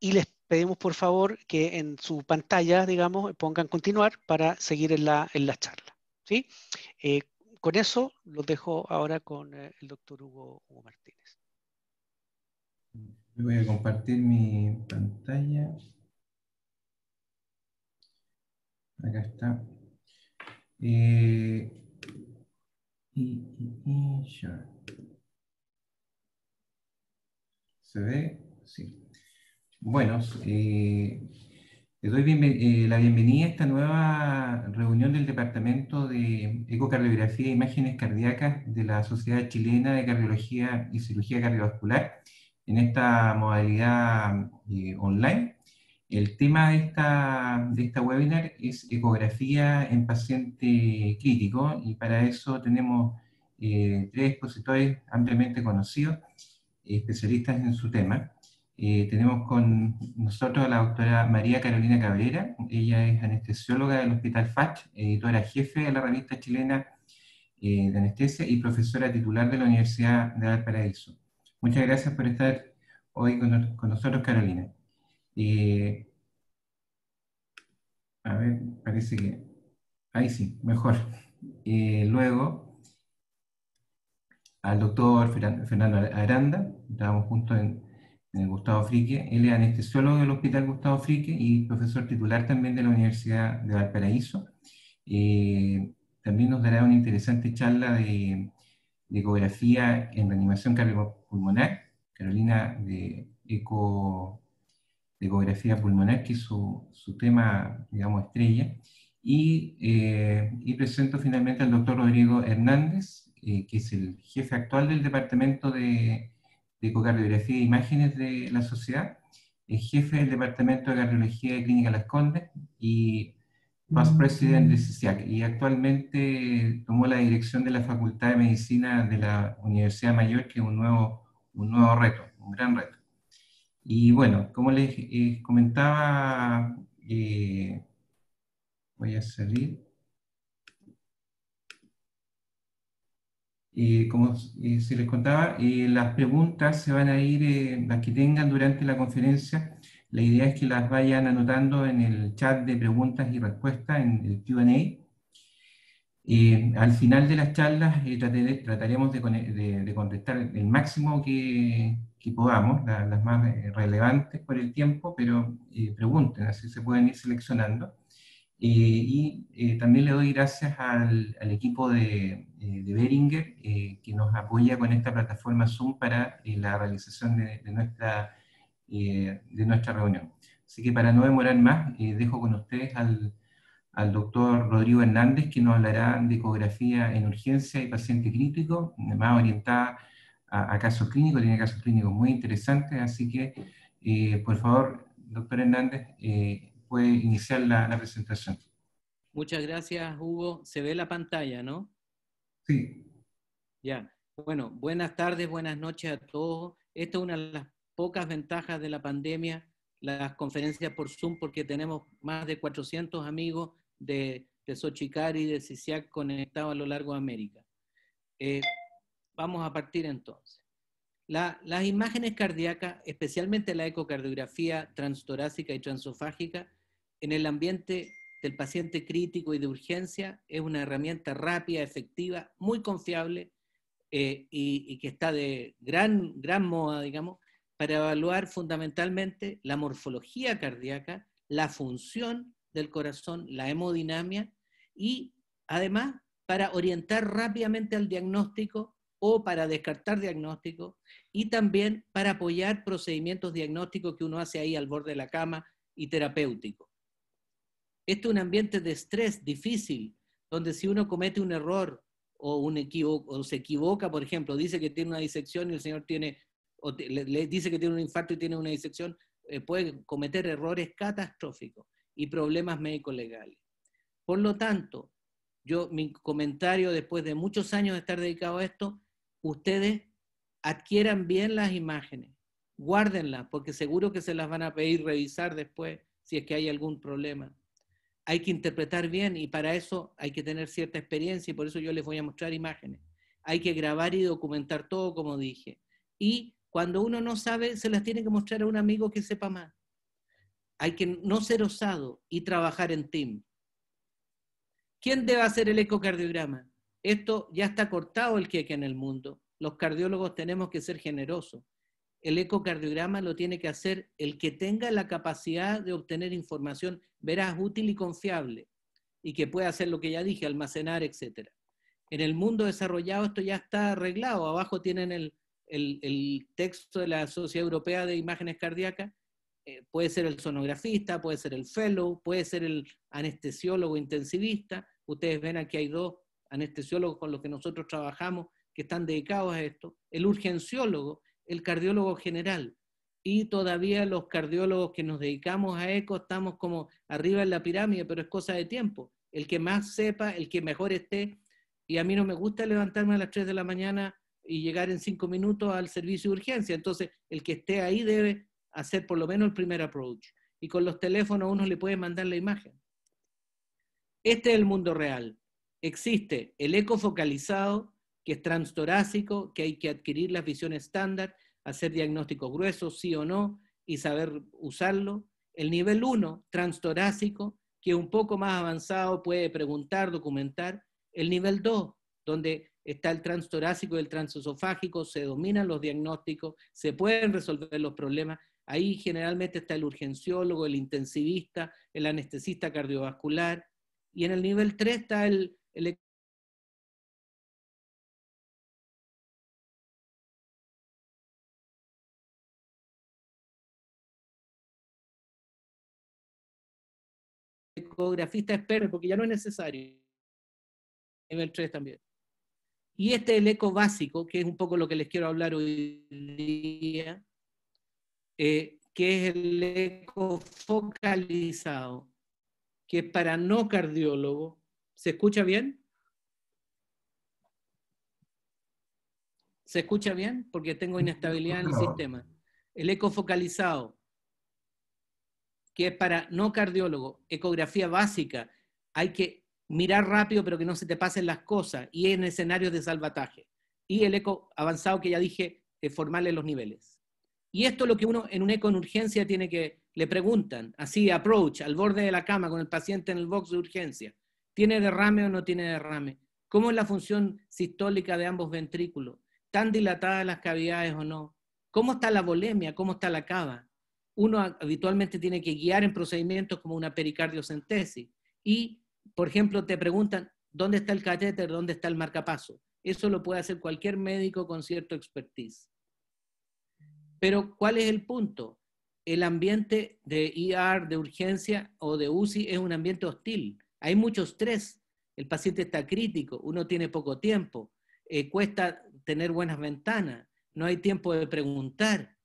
y les pedimos por favor que en su pantalla, digamos, pongan continuar para seguir en la, charla. ¿sí? Eh, con eso los dejo ahora con eh, el doctor Hugo, Hugo Martínez. Voy a compartir mi pantalla. Acá está. Eh, ¿Se ve? Sí. Buenos, eh, les doy eh, la bienvenida a esta nueva reunión del Departamento de Ecocardiografía e Imágenes Cardíacas de la Sociedad Chilena de Cardiología y Cirugía Cardiovascular en esta modalidad eh, online. El tema de esta, webinar es ecografía en paciente crítico y para eso tenemos tres expositores ampliamente conocidos, especialistas en su tema. Eh, tenemos con nosotros a la doctora María Carolina Cabrera, ella es anestesióloga del Hospital FACH, editora jefe de la revista chilena eh, de anestesia y profesora titular de la Universidad de Valparaíso. Muchas gracias por estar hoy con, nosotros, Carolina. Eh, a ver, parece que... Ahí sí, mejor. luego, al doctor Fernando Aranda, estábamos juntos en eh, Gustavo Frique. Él es anestesiólogo del Hospital Gustavo Frique y profesor titular también de la Universidad de Valparaíso. Eh, también nos dará una interesante charla de, ecografía en reanimación cardiopulmonar. Carolina de, eco, ecografía pulmonar, que es su, tema, digamos, estrella. Eh, y, presento finalmente al doctor Rodrigo Hernández, que es el jefe actual del Departamento de de ecocardiografía e imágenes de la sociedad, es jefe del Departamento de Cardiología de Clínica Las Condes y Past mm. President de CISIAC y actualmente tomó la dirección de la Facultad de Medicina de la Universidad Mayor, que es un nuevo, un nuevo reto, un gran reto. Y bueno, como les eh, comentaba, eh, voy a salir. como se les contaba, las preguntas se van a ir, eh, las que tengan durante la conferencia, la idea es que las vayan anotando en el chat de preguntas y respuestas, en el QA. Eh, al final de las charlas eh, trataremos de, de, contestar el máximo que, podamos, las más relevantes por el tiempo, pero pregunten, así se pueden ir seleccionando. Eh, y eh, también le doy gracias al, equipo de, eh, Beringer, que nos apoya con esta plataforma Zoom para la realización de, nuestra, de nuestra reunión. Así que para no demorar más, dejo con ustedes al, doctor Rodrigo Hernández, que nos hablará de ecografía en urgencia y paciente crítico, más orientada a, casos clínicos, tiene casos clínicos muy interesantes, así que por favor, doctor Hernández, puede iniciar la, presentación. Muchas gracias, Hugo. Se ve la pantalla, ¿no? Sí. Ya. Bueno, buenas tardes, buenas noches a todos. Esta es una de las pocas ventajas de la pandemia, las conferencias por Zoom, porque tenemos más de 400 amigos de, de Xochicari y de CISIAC conectados a lo largo de América. Eh, vamos a partir entonces. las imágenes cardíacas, especialmente la ecocardiografía transtorácica y transofágica, en el ambiente del paciente crítico y de urgencia es una herramienta rápida, efectiva, muy confiable eh, y, que está de gran, gran moda, digamos, para evaluar fundamentalmente la morfología cardíaca, la función del corazón, la hemodinamia y además para orientar rápidamente al diagnóstico o para descartar diagnóstico y también para apoyar procedimientos diagnósticos que uno hace ahí al borde de la cama y terapéuticos. Este es un ambiente de estrés difícil, donde si uno comete un error o, se equivoca, por ejemplo, dice que tiene una disección y el señor tiene, le, dice que tiene un infarto y tiene una disección, eh, puede cometer errores catastróficos y problemas médico-legales. Por lo tanto, yo, mi comentario después de muchos años de estar dedicado a esto, ustedes adquieran bien las imágenes, guárdenlas, porque seguro que se las van a pedir revisar después si es que hay algún problema hay que interpretar bien y para eso hay que tener cierta experiencia y por eso yo les voy a mostrar imágenes. Hay que grabar y documentar todo, como dije. Y cuando uno no sabe, se las tiene que mostrar a un amigo que sepa más. Hay que no ser osado y trabajar en team. ¿Quién debe hacer el ecocardiograma? Esto ya está cortado el queque en el mundo. Los cardiólogos tenemos que ser generosos el ecocardiograma lo tiene que hacer el que tenga la capacidad de obtener información veraz, útil y confiable, y que pueda hacer lo que ya dije, almacenar, etc. En el mundo desarrollado esto ya está arreglado. Abajo tienen el, texto de la Sociedad Europea de Imágenes Cardíacas. Eh, puede ser el sonografista, puede ser el fellow, puede ser el anestesiólogo intensivista. Ustedes ven aquí hay dos anestesiólogos con los que nosotros trabajamos que están dedicados a esto. El urgenciólogo, el cardiólogo general. Y todavía los cardiólogos que nos dedicamos a eco estamos como arriba en la pirámide, pero es cosa de tiempo. El que más sepa, el que mejor esté. Y a mí no me gusta levantarme a las 3 de la mañana y llegar en 5 minutos al servicio de urgencia. Entonces, el que esté ahí debe hacer por lo menos el primer approach. Y con los teléfonos uno le puede mandar la imagen. Este es el mundo real. Existe el eco focalizado, que es transtorácico, que hay que adquirir la visión estándar, hacer diagnósticos gruesos, sí o no, y saber usarlo. El nivel 1, transtorácico, que un poco más avanzado puede preguntar, documentar. El nivel 2, donde está el transtorácico y el transesofágico, se dominan los diagnósticos, se pueden resolver los problemas. Ahí generalmente está el urgenciólogo, el intensivista, el anestesista cardiovascular. Y en el nivel 3 está el, el ecografista experto, porque ya no es necesario. Nivel 3 también. Y este es el eco básico, que es un poco lo que les quiero hablar hoy día, eh, que es el eco focalizado, que para no cardiólogo, ¿se escucha bien? ¿Se escucha bien? Porque tengo inestabilidad en el sistema. El eco focalizado que es para no cardiólogo, ecografía básica, hay que mirar rápido pero que no se te pasen las cosas y en escenarios de salvataje. Y el eco avanzado que ya dije, de formarle los niveles. Y esto es lo que uno en un eco en urgencia tiene que, le preguntan, así, approach, al borde de la cama con el paciente en el box de urgencia, ¿tiene derrame o no tiene derrame? ¿Cómo es la función sistólica de ambos ventrículos? tan dilatadas las cavidades o no? ¿Cómo está la volemia? ¿Cómo está la cava? uno habitualmente tiene que guiar en procedimientos como una pericardiocentesis. Y, por ejemplo, te preguntan, ¿dónde está el catéter? ¿Dónde está el marcapaso? Eso lo puede hacer cualquier médico con cierto expertise. Pero, ¿cuál es el punto? El ambiente de ER, de urgencia o de UCI es un ambiente hostil. Hay mucho estrés. El paciente está crítico, uno tiene poco tiempo, eh, cuesta tener buenas ventanas, no hay tiempo de preguntar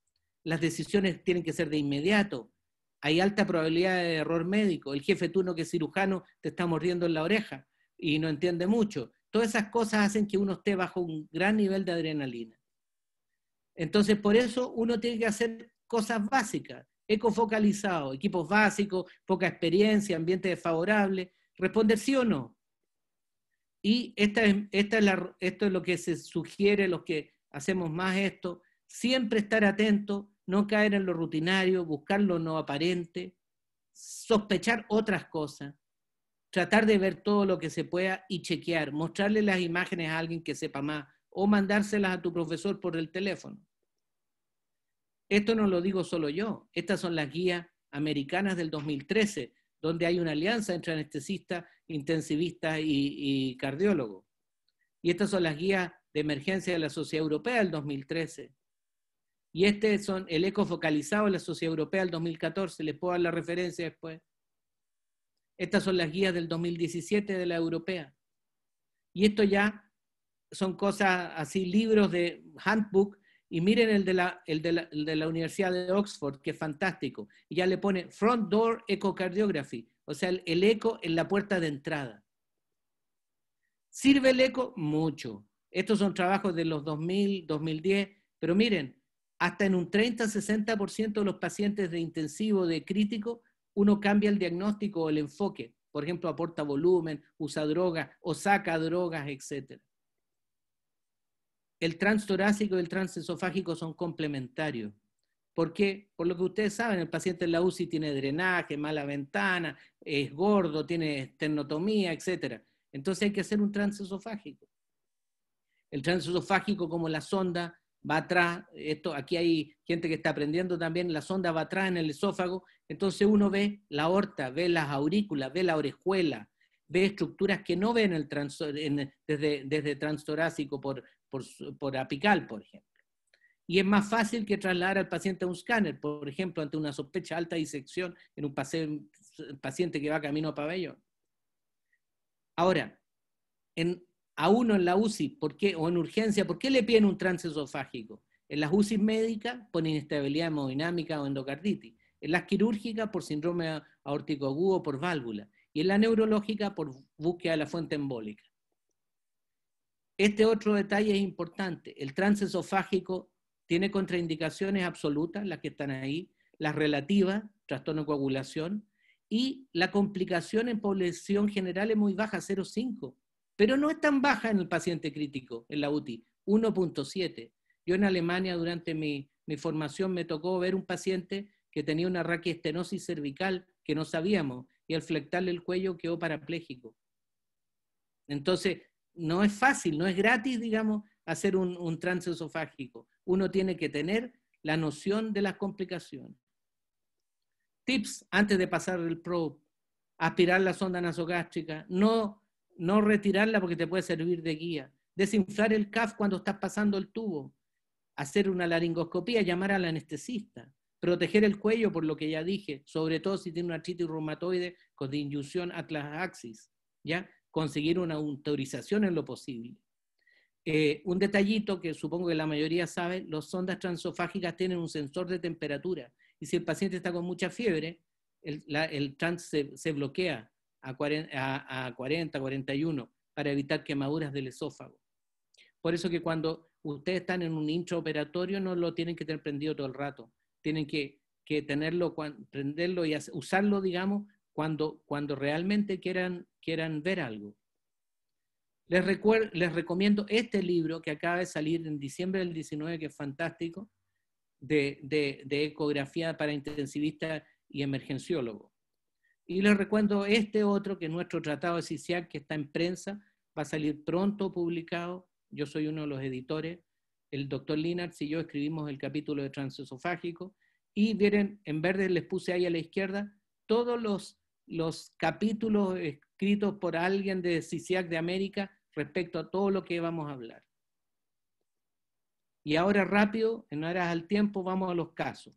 las decisiones tienen que ser de inmediato, hay alta probabilidad de error médico, el jefe turno que es cirujano te está mordiendo en la oreja y no entiende mucho. Todas esas cosas hacen que uno esté bajo un gran nivel de adrenalina. Entonces, por eso uno tiene que hacer cosas básicas, ecofocalizado, equipos básicos, poca experiencia, ambiente desfavorable, responder sí o no. Y esta esto es lo que se sugiere, los que hacemos más esto, siempre estar atento no caer en lo rutinario, buscar lo no aparente, sospechar otras cosas, tratar de ver todo lo que se pueda y chequear, mostrarle las imágenes a alguien que sepa más o mandárselas a tu profesor por el teléfono. Esto no lo digo solo yo, estas son las guías americanas del 2013, donde hay una alianza entre anestesistas, intensivistas y, cardiólogos. Y estas son las guías de emergencia de la Sociedad Europea del 2013. Y este son el eco focalizado de la Sociedad Europea del 2014, les puedo dar la referencia después. Estas son las guías del 2017 de la Europea. Y esto ya son cosas así, libros de handbook. Y miren el de la, de la, Universidad de Oxford, que es fantástico. Y ya le pone Front Door Echocardiography, o sea, el, el eco en la puerta de entrada. ¿Sirve el eco? Mucho. Estos son trabajos de los 2000, 2010, pero miren, hasta en un 30-60% de los pacientes de intensivo, de crítico, uno cambia el diagnóstico o el enfoque. Por ejemplo, aporta volumen, usa drogas o saca drogas, etc. El transtorácico y el transesofágico son complementarios. Porque, Por lo que ustedes saben, el paciente en la UCI tiene drenaje, mala ventana, es gordo, tiene esternotomía, etc. Entonces hay que hacer un transesofágico. El transesofágico, como la sonda va atrás, esto, aquí hay gente que está aprendiendo también, la sonda va atrás en el esófago, entonces uno ve la aorta, ve las aurículas, ve la orejuela, ve estructuras que no ve el trans, desde, transtorácico por, por, apical, por ejemplo. Y es más fácil que trasladar al paciente a un escáner, por ejemplo, ante una sospecha alta disección en un paciente que va camino a pabellón. Ahora, en, a uno en la UCI ¿por o en urgencia, ¿por qué le piden un trance esofágico? En las UCI médicas por inestabilidad hemodinámica o endocarditis, en las quirúrgicas por síndrome aórtico agudo o por válvula, y en la neurológica por búsqueda de la fuente embólica. Este otro detalle es importante. El trance esofágico tiene contraindicaciones absolutas, las que están ahí, las relativas, trastorno coagulación, y la complicación en población general es muy baja, 0,5 pero no es tan baja en el paciente crítico, en la UTI, 1.7. Yo en Alemania durante mi, formación me tocó ver un paciente que tenía una raquiestenosis cervical que no sabíamos y al flectarle el cuello quedó parapléjico. Entonces, no es fácil, no es gratis, digamos, hacer un, trance esofágico. Uno tiene que tener la noción de las complicaciones. Tips antes de pasar el PRO, aspirar la sonda nasogástrica, no no retirarla porque te puede servir de guía. Desinflar el CAF cuando estás pasando el tubo. Hacer una laringoscopía, llamar al anestesista. Proteger el cuello, por lo que ya dije, sobre todo si tiene una artritis reumatoide con inducción atlas axis. ¿ya? Conseguir una autorización en lo posible. Eh, un detallito que supongo que la mayoría sabe, los sondas transofágicas tienen un sensor de temperatura y si el paciente está con mucha fiebre, el, trans se, bloquea a 40, 41 para evitar quemaduras del esófago. Por eso que cuando ustedes están en un operatorio, no lo tienen que tener prendido todo el rato, tienen que, que tenerlo, prenderlo y usarlo, digamos, cuando, cuando realmente quieran, quieran ver algo. Les, les recomiendo este libro que acaba de salir en diciembre del 19, que es fantástico, de, de ecografía para intensivistas y emergenciólogos. Y les recuerdo este otro, que es nuestro tratado de CICIAC, que está en prensa, va a salir pronto publicado. Yo soy uno de los editores. El doctor Linartz y yo escribimos el capítulo de transesofágico. Y miren, en verde les puse ahí a la izquierda todos los, los capítulos escritos por alguien de CICIAC de América respecto a todo lo que vamos a hablar. Y ahora rápido, en aras al tiempo, vamos a los casos.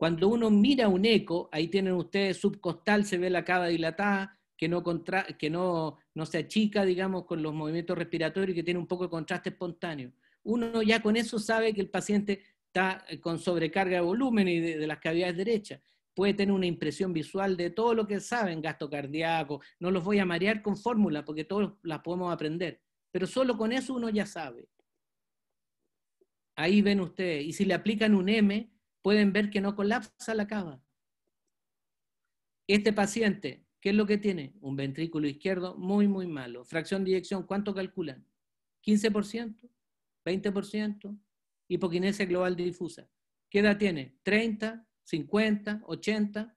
Cuando uno mira un eco, ahí tienen ustedes subcostal, se ve la cava dilatada, que no, que no, se achica, digamos, con los movimientos respiratorios, y que tiene un poco de contraste espontáneo. Uno ya con eso sabe que el paciente está eh, con sobrecarga de volumen y de, las cavidades derechas. Puede tener una impresión visual de todo lo que saben, gasto cardíaco. No los voy a marear con fórmulas porque todos las podemos aprender. Pero solo con eso uno ya sabe. Ahí ven ustedes. Y si le aplican un M, pueden ver que no colapsa la cava. Este paciente, ¿qué es lo que tiene? Un ventrículo izquierdo muy, muy malo. Fracción de inyección, ¿cuánto calculan? ¿15%? ¿20%? Hipoquinesia global difusa. ¿Qué edad tiene? ¿30? ¿50? ¿80?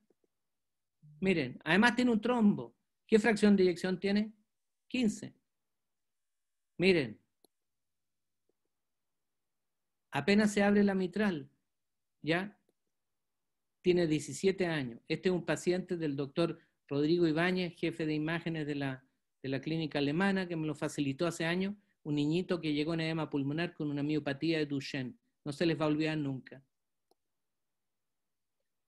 Miren, además tiene un trombo. ¿Qué fracción de inyección tiene? 15. Miren, apenas se abre la mitral, ¿ya? Tiene 17 años. Este es un paciente del doctor Rodrigo Ibáñez, jefe de imágenes de la, clínica alemana, que me lo facilitó hace años, un niñito que llegó en edema pulmonar con una miopatía de Duchenne. No se les va a olvidar nunca.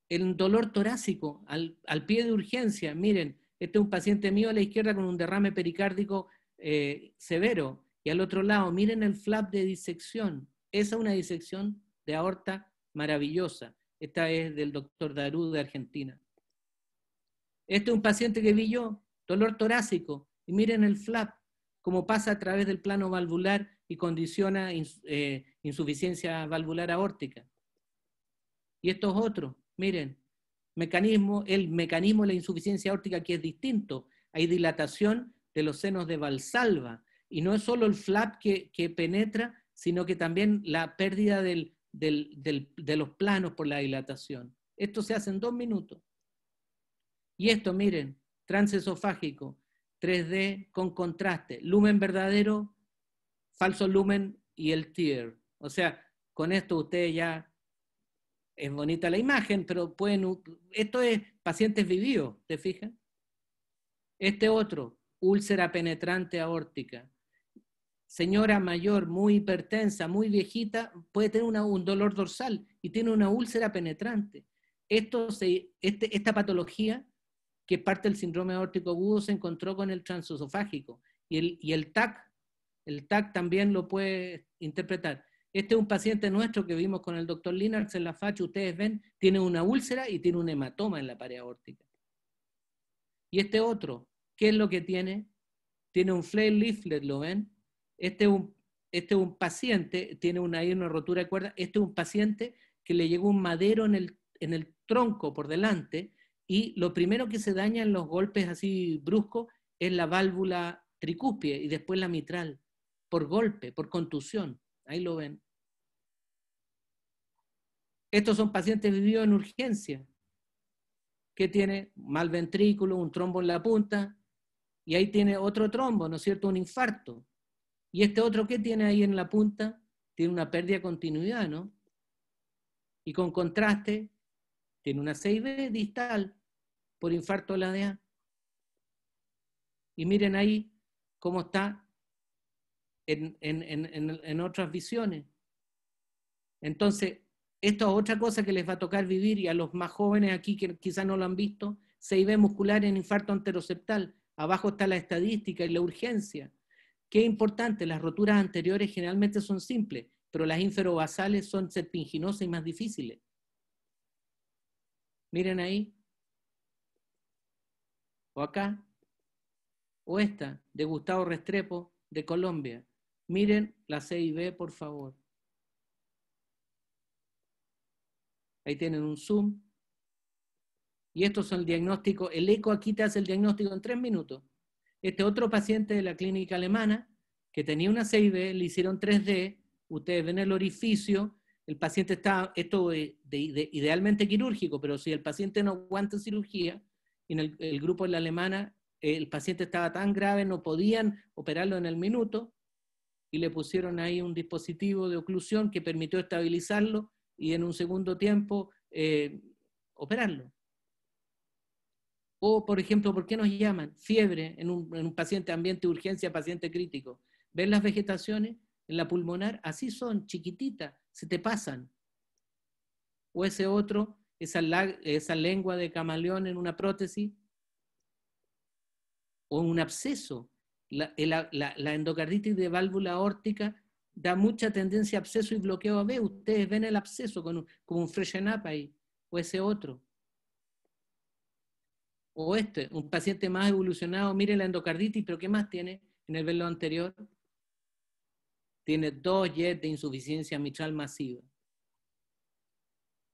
El dolor torácico al, pie de urgencia, miren, este es un paciente mío a la izquierda con un derrame pericárdico eh, severo. Y al otro lado, miren el flap de disección. Esa es una disección de aorta maravillosa. Esta es del doctor Darú de Argentina. Este es un paciente que vi yo, dolor torácico, y miren el flap, cómo pasa a través del plano valvular y condiciona eh, insuficiencia valvular aórtica. Y estos otros, miren, mecanismo, el mecanismo de la insuficiencia aórtica que es distinto. Hay dilatación de los senos de Valsalva, y no es solo el flap que penetra, sino que también la pérdida del, de los planos por la dilatación. Esto se hace en dos minutos. Y esto, miren, transesofágico, 3D con contraste, lumen verdadero, falso lumen y el tier. O sea, con esto ustedes ya, es bonita la imagen, pero pueden, esto es pacientes vividos, ¿te fijas? Este otro, úlcera penetrante aórtica, señora mayor, muy hipertensa, muy viejita, puede tener un dolor dorsal y tiene una úlcera penetrante. Esto este, esta patología, que es parte del síndrome aórtico agudo, se encontró con el transosofágico. y el, TAC. El TAC también lo puede interpretar. Este es un paciente nuestro que vimos con el doctor Linards en la facha. Ustedes ven, tiene una úlcera y tiene un hematoma en la pared aórtica. Y este otro, ¿qué es lo que tiene? Tiene un flare leaflet, ¿lo ven? Este, este es un, paciente, tiene una, ahí una rotura de cuerda, este es un paciente que le llegó un madero en el, en el tronco por delante y lo primero que se daña en los golpes así bruscos es la válvula tricúspide y después la mitral, por golpe, por contusión. Ahí lo ven. Estos son pacientes vividos en urgencia, que tiene mal ventrículo, un trombo en la punta, y ahí tiene otro trombo, ¿no es cierto? Un infarto. ¿Y este otro qué tiene ahí en la punta? Tiene una pérdida de continuidad, ¿no? Y con contraste, tiene una 6 distal por infarto de la DEA. Y miren ahí cómo está en, otras visiones. Entonces, esto es otra cosa que les va a tocar vivir y a los más jóvenes aquí que quizás no lo han visto, 6 muscular en infarto anteroceptal. Abajo está la estadística y la urgencia. Qué importante, las roturas anteriores generalmente son simples, pero las inferobasales son serpinginosas y más difíciles. Miren ahí. O acá. O esta, de Gustavo Restrepo, de Colombia. Miren la C y B, por favor. Ahí tienen un zoom. Y estos son el diagnóstico. El eco aquí te hace el diagnóstico en tres minutos. Este otro paciente de la clínica alemana, que tenía una CIB, le hicieron 3D, ustedes ven el orificio, el paciente estaba, esto eh, idealmente quirúrgico, pero si el paciente no aguanta cirugía, en el, grupo de la alemana, el paciente estaba tan grave, no podían operarlo en el minuto, y le pusieron ahí un dispositivo de oclusión que permitió estabilizarlo y en un segundo tiempo eh, operarlo. O, por ejemplo, ¿por qué nos llaman? Fiebre en un, paciente ambiente de urgencia, paciente crítico. ¿Ven las vegetaciones? En la pulmonar, así son, chiquititas, se te pasan. O ese otro, esa, lengua de camaleón en una prótesis, o un absceso. La, endocarditis de válvula órtica da mucha tendencia a absceso y bloqueo a B. Ustedes ven el absceso con como un freshen up ahí, o ese otro. O este, un paciente más evolucionado, mire la endocarditis, pero ¿qué más tiene en el velo anterior? Tiene dos jets de insuficiencia mitral masiva.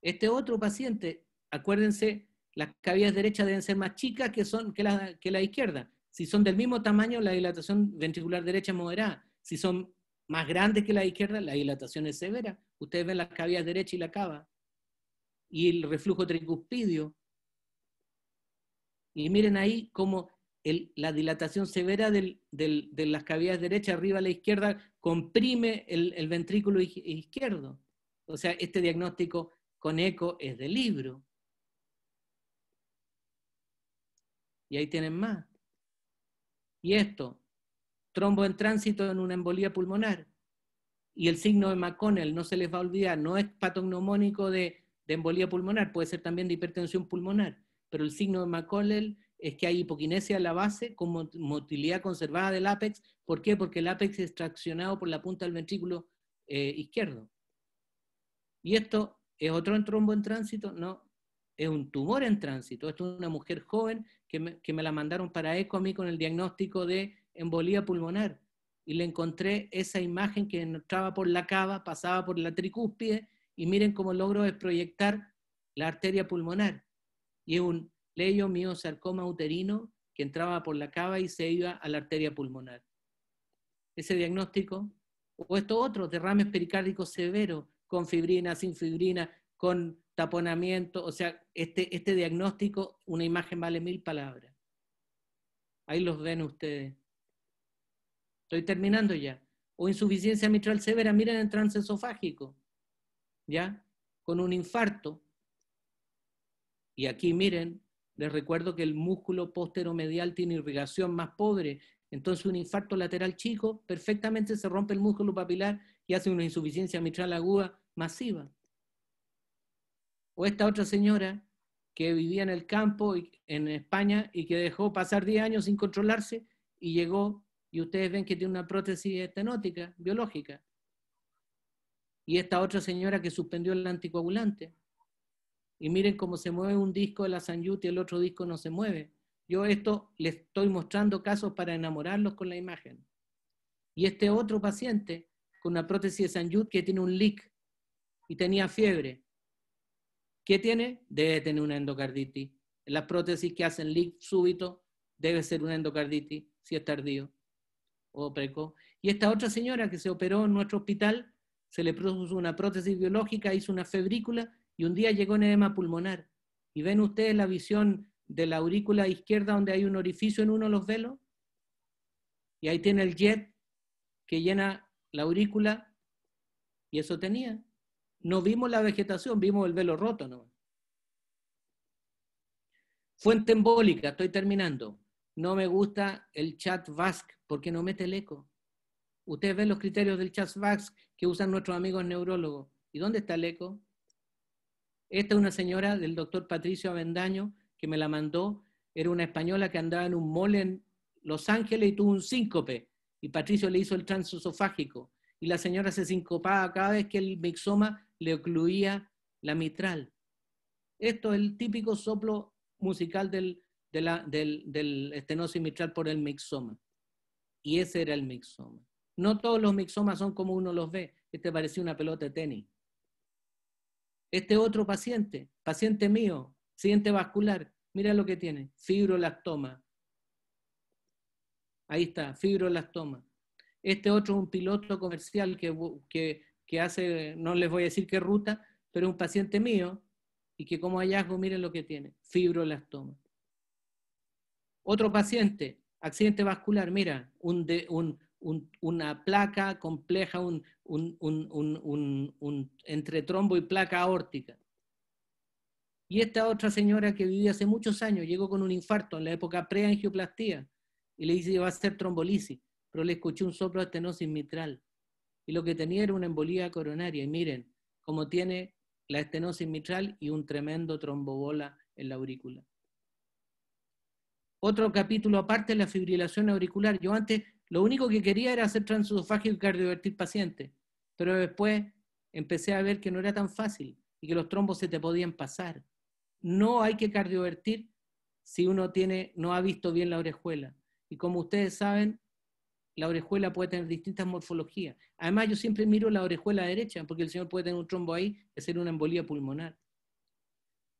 Este otro paciente, acuérdense, las cavidades derechas deben ser más chicas que, son, que, la, que la izquierda. Si son del mismo tamaño, la dilatación ventricular derecha es moderada. Si son más grandes que la izquierda, la dilatación es severa. Ustedes ven las cavidades derecha y la cava. Y el reflujo tricuspidio y miren ahí cómo la dilatación severa de las cavidades derechas arriba a la izquierda comprime el, ventrículo izquierdo. O sea, este diagnóstico con eco es de libro. Y ahí tienen más. Y esto, trombo en tránsito en una embolía pulmonar. Y el signo de McConnell, no se les va a olvidar, no es patognomónico de, de embolía pulmonar, puede ser también de hipertensión pulmonar pero el signo de McCollell es que hay hipoquinesia en la base con motilidad conservada del ápex. ¿Por qué? Porque el ápex es traccionado por la punta del ventrículo eh, izquierdo. ¿Y esto es otro trombo en tránsito? No, es un tumor en tránsito. Esto es una mujer joven que me, que me la mandaron para eco a mí con el diagnóstico de embolía pulmonar. Y le encontré esa imagen que entraba por la cava, pasaba por la tricúspide, y miren cómo logro desproyectar la arteria pulmonar y es un sarcoma uterino que entraba por la cava y se iba a la arteria pulmonar. Ese diagnóstico, o esto otro, derrames pericárdicos severos, con fibrina, sin fibrina, con taponamiento, o sea, este, este diagnóstico, una imagen vale mil palabras. Ahí los ven ustedes. Estoy terminando ya. O insuficiencia mitral severa, miren el esofágico ¿ya? Con un infarto, y aquí miren, les recuerdo que el músculo posteromedial tiene irrigación más pobre, entonces un infarto lateral chico, perfectamente se rompe el músculo papilar y hace una insuficiencia mitral aguda masiva. O esta otra señora que vivía en el campo en España y que dejó pasar 10 años sin controlarse y llegó, y ustedes ven que tiene una prótesis estenótica, biológica. Y esta otra señora que suspendió el anticoagulante y miren cómo se mueve un disco de la Sanyut y el otro disco no se mueve. Yo esto les estoy mostrando casos para enamorarlos con la imagen. Y este otro paciente con una prótesis de Sanyut que tiene un leak y tenía fiebre. ¿Qué tiene? Debe tener una endocarditis. Las prótesis que hacen leak súbito debe ser una endocarditis si es tardío o precoz. Y esta otra señora que se operó en nuestro hospital, se le produjo una prótesis biológica, hizo una febrícula y un día llegó un edema pulmonar. ¿Y ven ustedes la visión de la aurícula izquierda donde hay un orificio en uno de los velos? Y ahí tiene el jet que llena la aurícula y eso tenía. No vimos la vegetación, vimos el velo roto ¿no? Fuente embólica, estoy terminando. No me gusta el chat VASC porque no mete el eco. Ustedes ven los criterios del chat VASC que usan nuestros amigos neurólogos. ¿Y dónde está el eco? Esta es una señora del doctor Patricio Avendaño que me la mandó. Era una española que andaba en un mole en Los Ángeles y tuvo un síncope. Y Patricio le hizo el transesofágico. Y la señora se sincopaba cada vez que el mixoma le ocluía la mitral. Esto es el típico soplo musical del, de del estenosis mitral por el mixoma. Y ese era el mixoma. No todos los mixomas son como uno los ve. Este parecía una pelota de tenis. Este otro paciente, paciente mío, accidente vascular, mira lo que tiene, fibrolastoma. Ahí está, fibrolastoma. Este otro es un piloto comercial que, que, hace, no les voy a decir qué ruta, pero es un paciente mío y que como hallazgo, miren lo que tiene, fibrolastoma. Otro paciente, accidente vascular, mira, una placa compleja, un, un, entre trombo y placa aórtica. Y esta otra señora que vivía hace muchos años llegó con un infarto en la época preangioplastía y le dice que va a ser trombolisis, pero le escuché un soplo de estenosis mitral. Y lo que tenía era una embolía coronaria. Y miren cómo tiene la estenosis mitral y un tremendo trombobola en la aurícula. Otro capítulo aparte es la fibrilación auricular. Yo antes lo único que quería era hacer transesofágico y cardiovertir pacientes. Pero después empecé a ver que no era tan fácil y que los trombos se te podían pasar. No hay que cardiovertir si uno tiene, no ha visto bien la orejuela. Y como ustedes saben, la orejuela puede tener distintas morfologías. Además, yo siempre miro la orejuela derecha, porque el señor puede tener un trombo ahí, es ser una embolía pulmonar.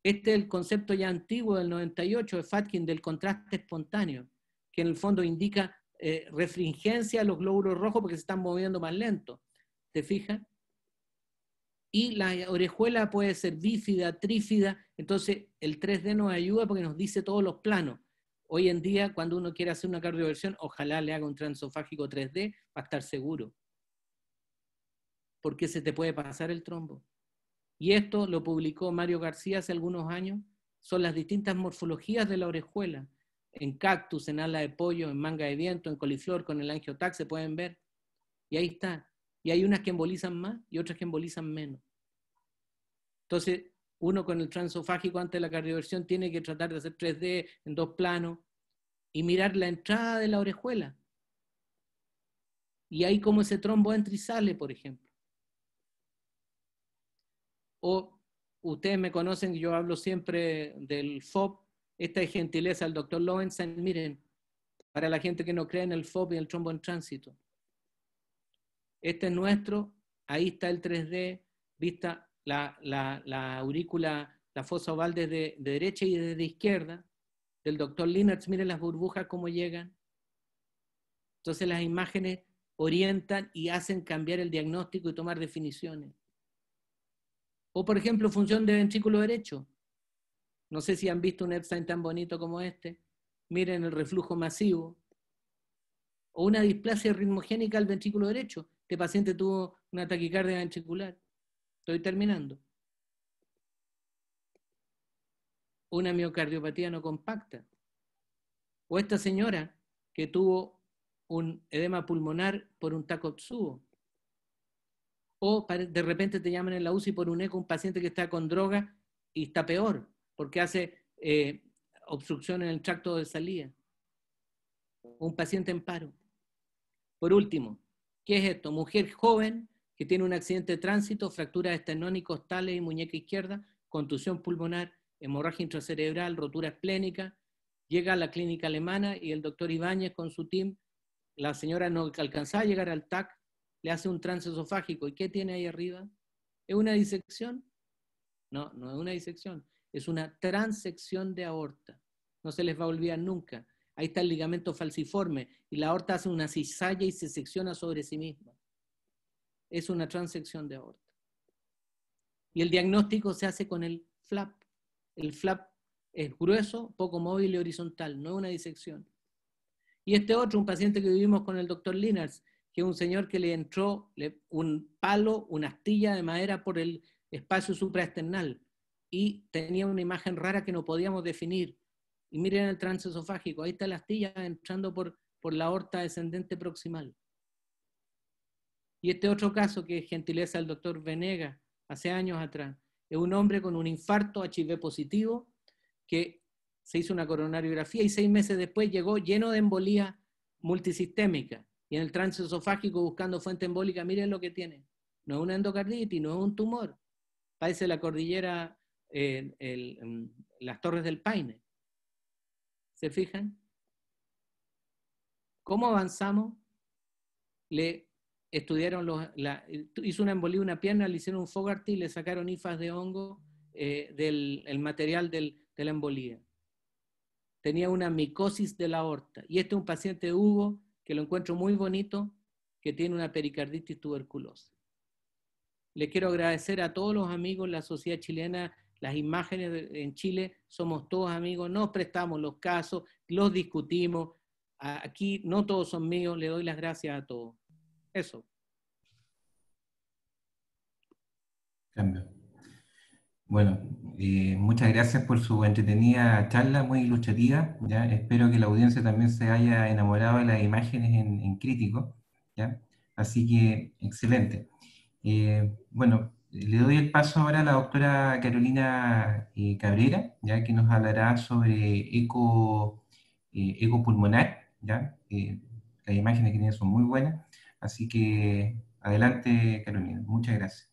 Este es el concepto ya antiguo del 98 de Fatkin del contraste espontáneo, que en el fondo indica eh, refringencia a los glóbulos rojos porque se están moviendo más lento. ¿Te fijas? Y la orejuela puede ser bífida, trífida. Entonces, el 3D nos ayuda porque nos dice todos los planos. Hoy en día, cuando uno quiere hacer una cardioversión, ojalá le haga un transofágico 3D para estar seguro. Porque se te puede pasar el trombo. Y esto lo publicó Mario García hace algunos años. Son las distintas morfologías de la orejuela. En cactus, en ala de pollo, en manga de viento, en coliflor, con el angiotax, se pueden ver. Y ahí está. Y hay unas que embolizan más y otras que embolizan menos. Entonces, uno con el transofágico antes de la cardioversión tiene que tratar de hacer 3D en dos planos y mirar la entrada de la orejuela. Y ahí como ese trombo entra y sale, por ejemplo. O ustedes me conocen, yo hablo siempre del FOB, esta es gentileza del doctor Lowenstein. Miren, para la gente que no cree en el FOB y el trombo en tránsito, este es nuestro, ahí está el 3D, vista la, aurícula, la fosa oval desde de derecha y desde izquierda, del doctor Linertz, miren las burbujas cómo llegan. Entonces las imágenes orientan y hacen cambiar el diagnóstico y tomar definiciones. O por ejemplo, función de ventrículo derecho. No sé si han visto un Epstein tan bonito como este. Miren el reflujo masivo. O una displasia ritmogénica al ventrículo derecho. Este paciente tuvo una taquicardia ventricular. Estoy terminando. Una miocardiopatía no compacta. O esta señora que tuvo un edema pulmonar por un tacotsubo. O de repente te llaman en la UCI por un eco un paciente que está con droga y está peor, porque hace eh, obstrucción en el tracto de salida. Un paciente en paro. Por último, ¿Qué es esto? Mujer joven que tiene un accidente de tránsito, fracturas esternón costales y muñeca izquierda, contusión pulmonar, hemorragia intracerebral, rotura esplénica. Llega a la clínica alemana y el doctor Ibáñez con su team, la señora no alcanzaba a llegar al TAC, le hace un trance esofágico. ¿Y qué tiene ahí arriba? ¿Es una disección? No, no es una disección, es una transección de aorta. No se les va a olvidar nunca. Ahí está el ligamento falciforme y la aorta hace una cizalla y se secciona sobre sí misma. Es una transección de aorta. Y el diagnóstico se hace con el flap. El flap es grueso, poco móvil y horizontal, no es una disección. Y este otro, un paciente que vivimos con el doctor Liners, que es un señor que le entró un palo, una astilla de madera por el espacio supraesternal y tenía una imagen rara que no podíamos definir. Y miren el transesofágico, ahí está la astilla entrando por, por la aorta descendente proximal. Y este otro caso que gentileza del doctor Venega, hace años atrás, es un hombre con un infarto HIV positivo que se hizo una coronariografía y seis meses después llegó lleno de embolía multisistémica y en el trance esofágico buscando fuente embólica, miren lo que tiene. No es una endocarditis, no es un tumor. parece la cordillera, eh, mm, las torres del Paine. ¿Se fijan? ¿Cómo avanzamos? Le estudiaron los, hizo una embolía una pierna, le hicieron un Fogarty y le sacaron ifas de hongo eh, del material de la embolía. Tenía una micosis de la aorta. Y este es un paciente Hugo, que lo encuentro muy bonito, que tiene una pericarditis tuberculosa. Le quiero agradecer a todos los amigos de la Sociedad Chilena las imágenes en Chile somos todos amigos, nos prestamos los casos, los discutimos. Aquí no todos son míos, le doy las gracias a todos. Eso. Bueno, eh, muchas gracias por su entretenida charla, muy ilustrativa. ¿ya? Espero que la audiencia también se haya enamorado de las imágenes en, crítico. Así que, excelente. Eh, bueno, le doy el paso ahora a la doctora Carolina eh, Cabrera, ya que nos hablará sobre eco, eh, ecopulmonar, ya. Eh, las imágenes que tiene son muy buenas, así que adelante Carolina, muchas gracias.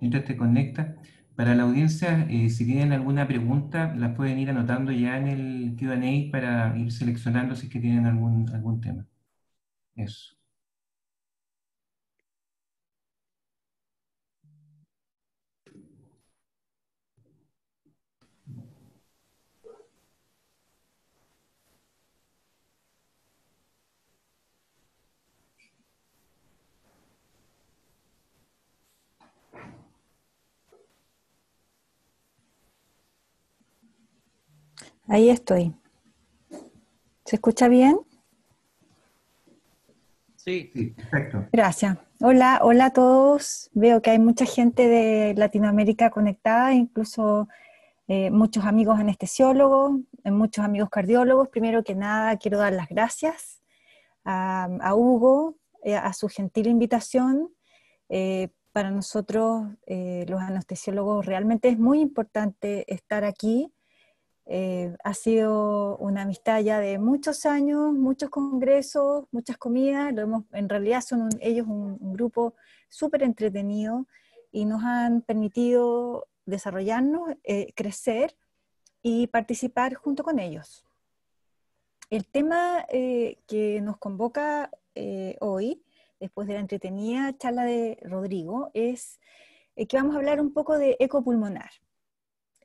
Mientras te conecta. Para la audiencia, eh, si tienen alguna pregunta, las pueden ir anotando ya en el QA para ir seleccionando si es que tienen algún, algún tema. Eso. Ahí estoy. ¿Se escucha bien? Sí, sí, perfecto. Gracias. Hola, hola a todos. Veo que hay mucha gente de Latinoamérica conectada, incluso eh, muchos amigos anestesiólogos, eh, muchos amigos cardiólogos. Primero que nada, quiero dar las gracias a, Hugo, eh, a su gentil invitación. para nosotros, los anestesiólogos, realmente es muy importante estar aquí eh, ha sido una amistad ya de muchos años, muchos congresos, muchas comidas. Lo hemos, en realidad son ellos un, grupo súper entretenido y nos han permitido desarrollarnos, eh, crecer y participar junto con ellos. El tema eh, que nos convoca hoy, después de la entretenida charla de Rodrigo, es que vamos a hablar un poco de ecopulmonar.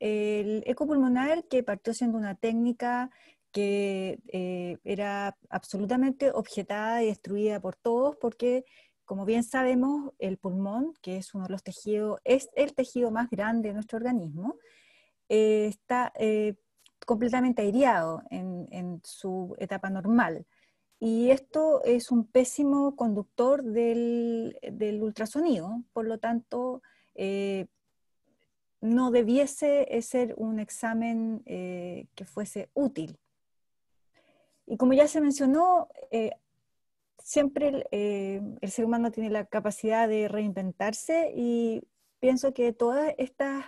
El ecopulmonar, que partió siendo una técnica que eh, era absolutamente objetada y destruida por todos, porque, como bien sabemos, el pulmón, que es uno de los tejidos, es el tejido más grande de nuestro organismo, eh, está eh, completamente aireado en, su etapa normal. Y esto es un pésimo conductor del, del ultrasonido, por lo tanto, no debiese eh, ser un examen eh, que fuese útil. Y como ya se mencionó, eh, siempre el, ser humano tiene la capacidad de reinventarse y pienso que todas estas,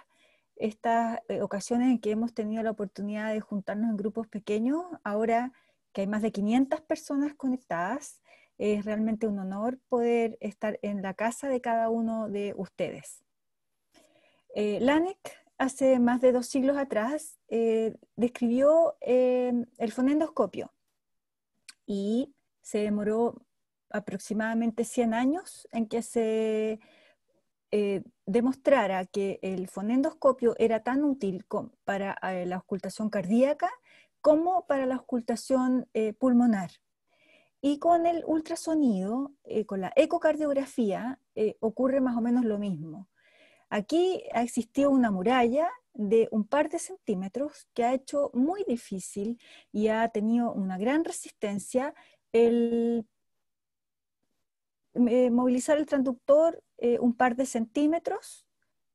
estas ocasiones en que hemos tenido la oportunidad de juntarnos en grupos pequeños, ahora que hay más de 500 personas conectadas, es realmente un honor poder estar en la casa de cada uno de ustedes. Eh, Lanek, hace más de dos siglos atrás, eh, describió eh, el fonendoscopio y se demoró aproximadamente 100 años en que se demostrara que el fonendoscopio era tan útil para la auscultación cardíaca como para la auscultación pulmonar. Y con el ultrasonido, con la ecocardiografía, ocurre más o menos lo mismo Aquí ha existido una muralla de un par de centímetros que ha hecho muy difícil y ha tenido una gran resistencia el eh, movilizar el transductor eh, un par de centímetros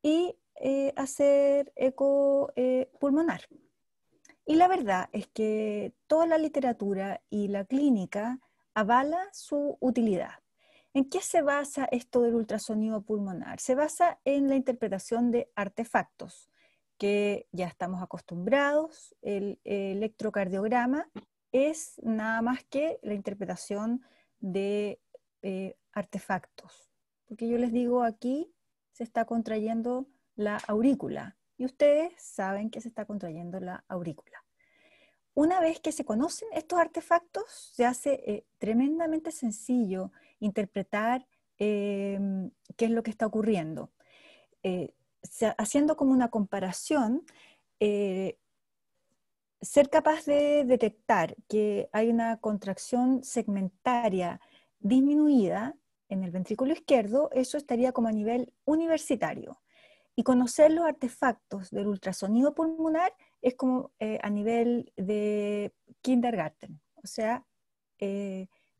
y eh, hacer eco pulmonar. Y la verdad es que toda la literatura y la clínica avala su utilidad. ¿En qué se basa esto del ultrasonido pulmonar? Se basa en la interpretación de artefactos, que ya estamos acostumbrados. El electrocardiograma es nada más que la interpretación de eh, artefactos. Porque yo les digo, aquí se está contrayendo la aurícula y ustedes saben que se está contrayendo la aurícula. Una vez que se conocen estos artefactos, se hace eh, tremendamente sencillo interpretar em, qué es lo que está ocurriendo. Eh, haciendo como una comparación, eh, ser capaz de detectar que hay una contracción segmentaria disminuida en el ventrículo izquierdo, eso estaría como a nivel universitario. Y conocer los artefactos del ultrasonido pulmonar es como eh, a nivel de kindergarten, o sea,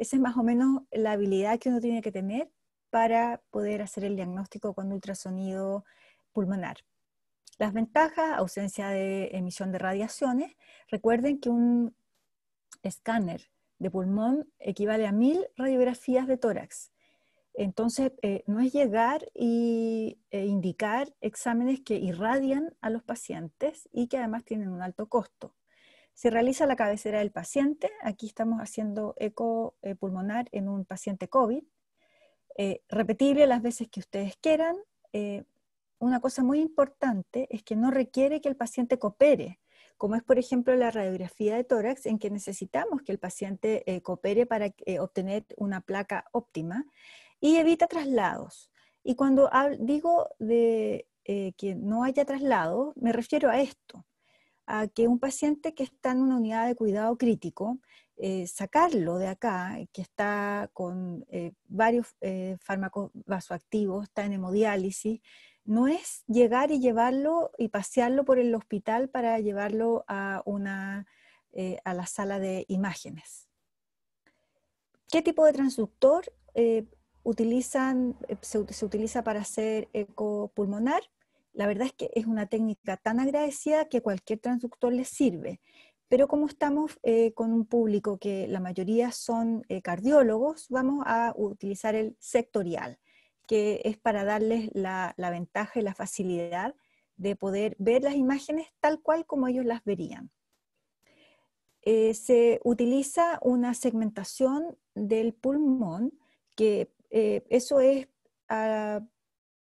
esa es más o menos la habilidad que uno tiene que tener para poder hacer el diagnóstico con ultrasonido pulmonar. Las ventajas, ausencia de emisión de radiaciones. Recuerden que un escáner de pulmón equivale a mil radiografías de tórax. Entonces, eh, no es llegar y eh, indicar exámenes que irradian a los pacientes y que además tienen un alto costo. Se realiza la cabecera del paciente. Aquí estamos haciendo eco eh, pulmonar en un paciente COVID. Eh, repetible las veces que ustedes quieran. Eh, una cosa muy importante es que no requiere que el paciente coopere, como es por ejemplo la radiografía de tórax, en que necesitamos que el paciente coopere para obtener una placa óptima y evita traslados. Y cuando digo de que no haya traslado, me refiero a esto a que un paciente que está en una unidad de cuidado crítico, eh, sacarlo de acá, eh, que está con eh, varios fármacos vasoactivos, está en hemodiálisis, no es llegar y llevarlo y pasearlo por el hospital para llevarlo a, una, a la sala de imágenes. ¿Qué tipo de transductor utilizan, se, se, utiliza para hacer ecopulmonar? La verdad es que es una técnica tan agradecida que cualquier transductor le sirve. Pero como estamos eh, con un público que la mayoría son eh, cardiólogos, vamos a utilizar el sectorial, que es para darles la, ventaja y la facilidad de poder ver las imágenes tal cual como ellos las verían. Eh, se utiliza una segmentación del pulmón, que eso es a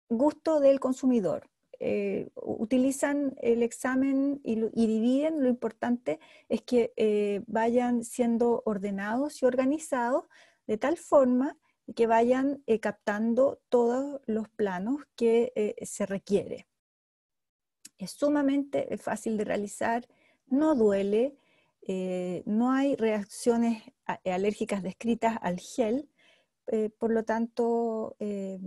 gusto del consumidor. Eh, utilizan el examen y, dividen, lo importante es que eh, vayan siendo ordenados y organizados de tal forma que vayan eh, captando todos los planos que se requiere. Es sumamente fácil de realizar, no duele, no hay reacciones alérgicas descritas al gel, eh, por lo tanto, eh,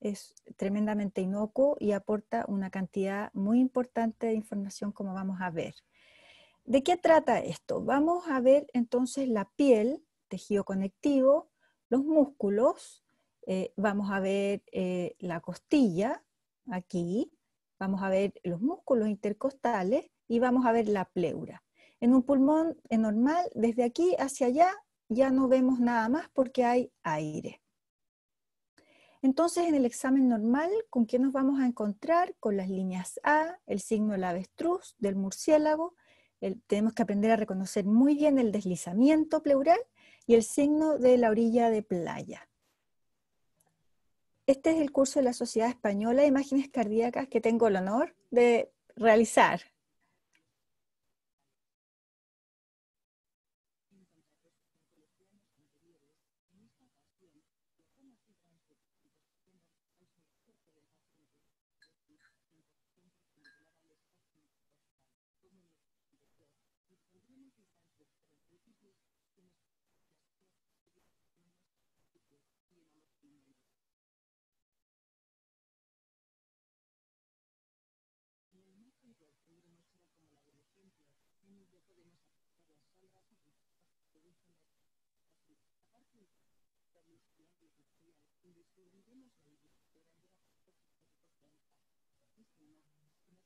es tremendamente inocuo y aporta una cantidad muy importante de información como vamos a ver. ¿De qué trata esto? Vamos a ver entonces la piel, tejido conectivo, los músculos, eh, vamos a ver la costilla aquí, vamos a ver los músculos intercostales y vamos a ver la pleura. En un pulmón normal, desde aquí hacia allá, ya no vemos nada más porque hay aire. Entonces, en el examen normal, ¿con qué nos vamos a encontrar? Con las líneas A, el signo del avestruz, del murciélago. tenemos que aprender a reconocer muy bien el deslizamiento pleural y el signo de la orilla de playa. Este es el curso de la Sociedad Española de Imágenes Cardíacas que tengo el honor de realizar.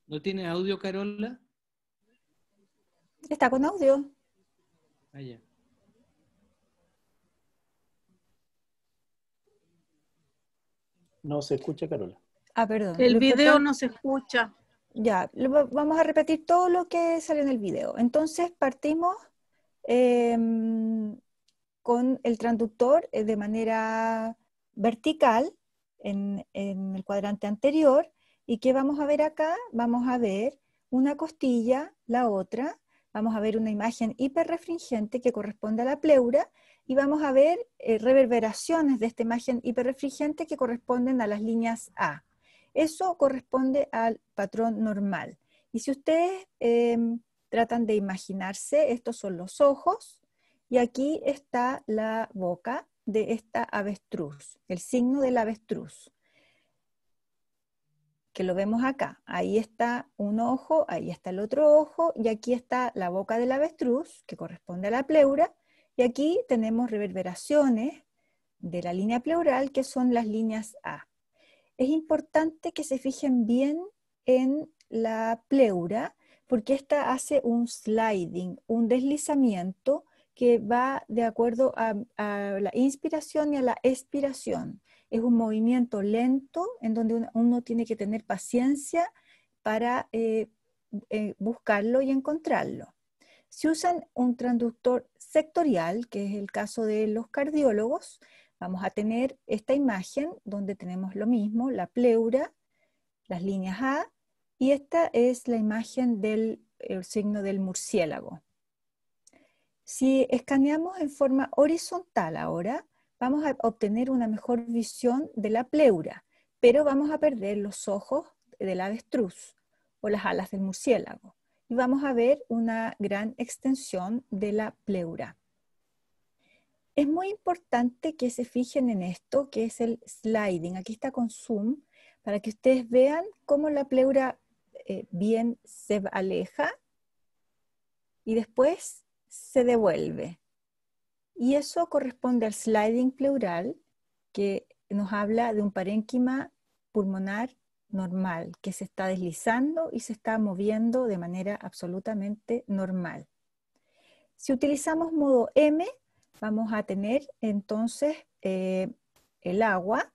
¿No tiene audio, Carola? Está con audio. Ah, no se escucha, Carola. Ah, perdón. El video no se escucha. Ya, vamos a repetir todo lo que salió en el video. Entonces partimos em, con el traductor eh, de manera vertical en, el cuadrante anterior. ¿Y qué vamos a ver acá? Vamos a ver una costilla, la otra, vamos a ver una imagen hiperrefringente que corresponde a la pleura y vamos a ver eh, reverberaciones de esta imagen hiperrefringente que corresponden a las líneas A. Eso corresponde al patrón normal. Y si ustedes em, tratan de imaginarse, estos son los ojos y aquí está la boca de esta avestruz, el signo del avestruz, que lo vemos acá. Ahí está un ojo, ahí está el otro ojo, y aquí está la boca del avestruz, que corresponde a la pleura, y aquí tenemos reverberaciones de la línea pleural, que son las líneas A. Es importante que se fijen bien en la pleura, porque esta hace un sliding, un deslizamiento que va de acuerdo a, la inspiración y a la expiración. Es un movimiento lento en donde uno, tiene que tener paciencia para eh, eh, buscarlo y encontrarlo. Si usan un transductor sectorial, que es el caso de los cardiólogos, vamos a tener esta imagen donde tenemos lo mismo, la pleura, las líneas A, y esta es la imagen del signo del murciélago. Si escaneamos en forma horizontal ahora, vamos a obtener una mejor visión de la pleura, pero vamos a perder los ojos del avestruz o las alas del murciélago y vamos a ver una gran extensión de la pleura. Es muy importante que se fijen en esto, que es el sliding. Aquí está con zoom, para que ustedes vean cómo la pleura eh, bien se aleja y después se devuelve. Y eso corresponde al sliding pleural que nos habla de un parénquima pulmonar normal, que se está deslizando y se está moviendo de manera absolutamente normal. Si utilizamos modo M, vamos a tener entonces eh, el agua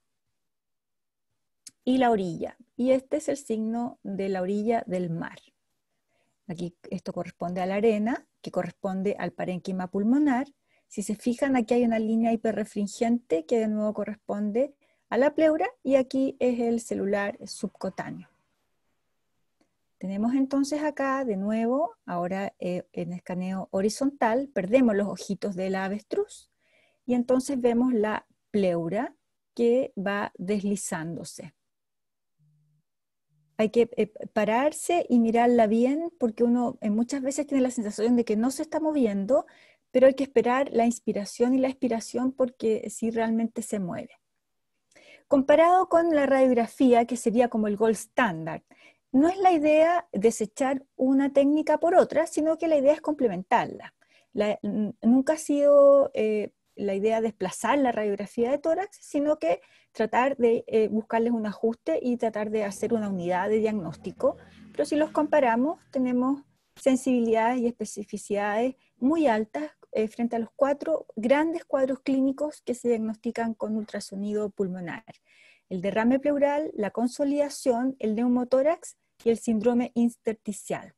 y la orilla. Y este es el signo de la orilla del mar. Aquí esto corresponde a la arena que corresponde al parénquima pulmonar. Si se fijan, aquí hay una línea hiperrefringente que de nuevo corresponde a la pleura y aquí es el celular subcutáneo. Tenemos entonces acá de nuevo, ahora eh, en escaneo horizontal, perdemos los ojitos de la avestruz y entonces vemos la pleura que va deslizándose hay que eh, pararse y mirarla bien porque uno eh, muchas veces tiene la sensación de que no se está moviendo, pero hay que esperar la inspiración y la expiración porque sí realmente se mueve. Comparado con la radiografía, que sería como el gold standard, no es la idea desechar una técnica por otra, sino que la idea es complementarla. nunca ha sido eh, la idea desplazar la radiografía de tórax, sino que tratar de eh, buscarles un ajuste y tratar de hacer una unidad de diagnóstico. Pero si los comparamos, tenemos sensibilidades y especificidades muy altas eh, frente a los cuatro grandes cuadros clínicos que se diagnostican con ultrasonido pulmonar. El derrame pleural, la consolidación, el neumotórax y el síndrome intersticial.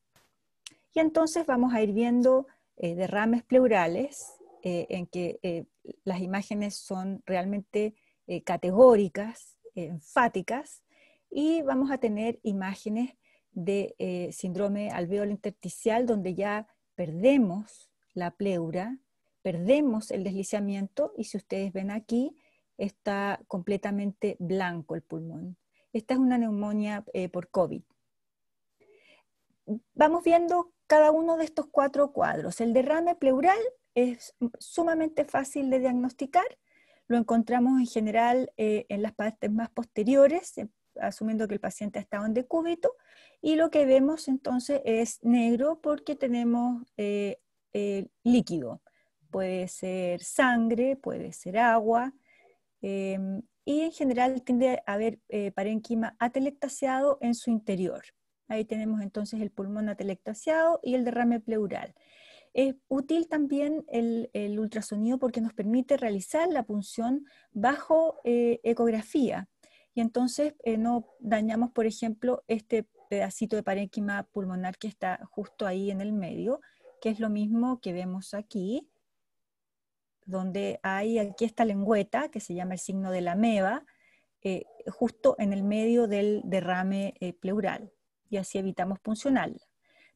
Y entonces vamos a ir viendo eh, derrames pleurales en que las imágenes son realmente eh, categóricas, eh, enfáticas, y vamos a tener imágenes de eh, síndrome alveolar intersticial donde ya perdemos la pleura, perdemos el deslizamiento y si ustedes ven aquí está completamente blanco el pulmón. Esta es una neumonía por COVID. Vamos viendo cada uno de estos cuatro cuadros. El derrame pleural es sumamente fácil de diagnosticar lo encontramos en general eh, en las partes más posteriores, eh, asumiendo que el paciente ha estado en decúbito, y lo que vemos entonces es negro porque tenemos eh, líquido. Puede ser sangre, puede ser agua, em, y en general tiende a haber parénquima atelectaseado en su interior. Ahí tenemos entonces el pulmón atelectaseado y el derrame pleural. Es útil también el, ultrasonido porque nos permite realizar la punción bajo eh, ecografía y entonces eh, no dañamos, por ejemplo, este pedacito de parénquima pulmonar que está justo ahí en el medio, que es lo mismo que vemos aquí, donde hay aquí esta lengüeta que se llama el signo de la meva, eh, justo en el medio del derrame pleural y así evitamos puncionarla.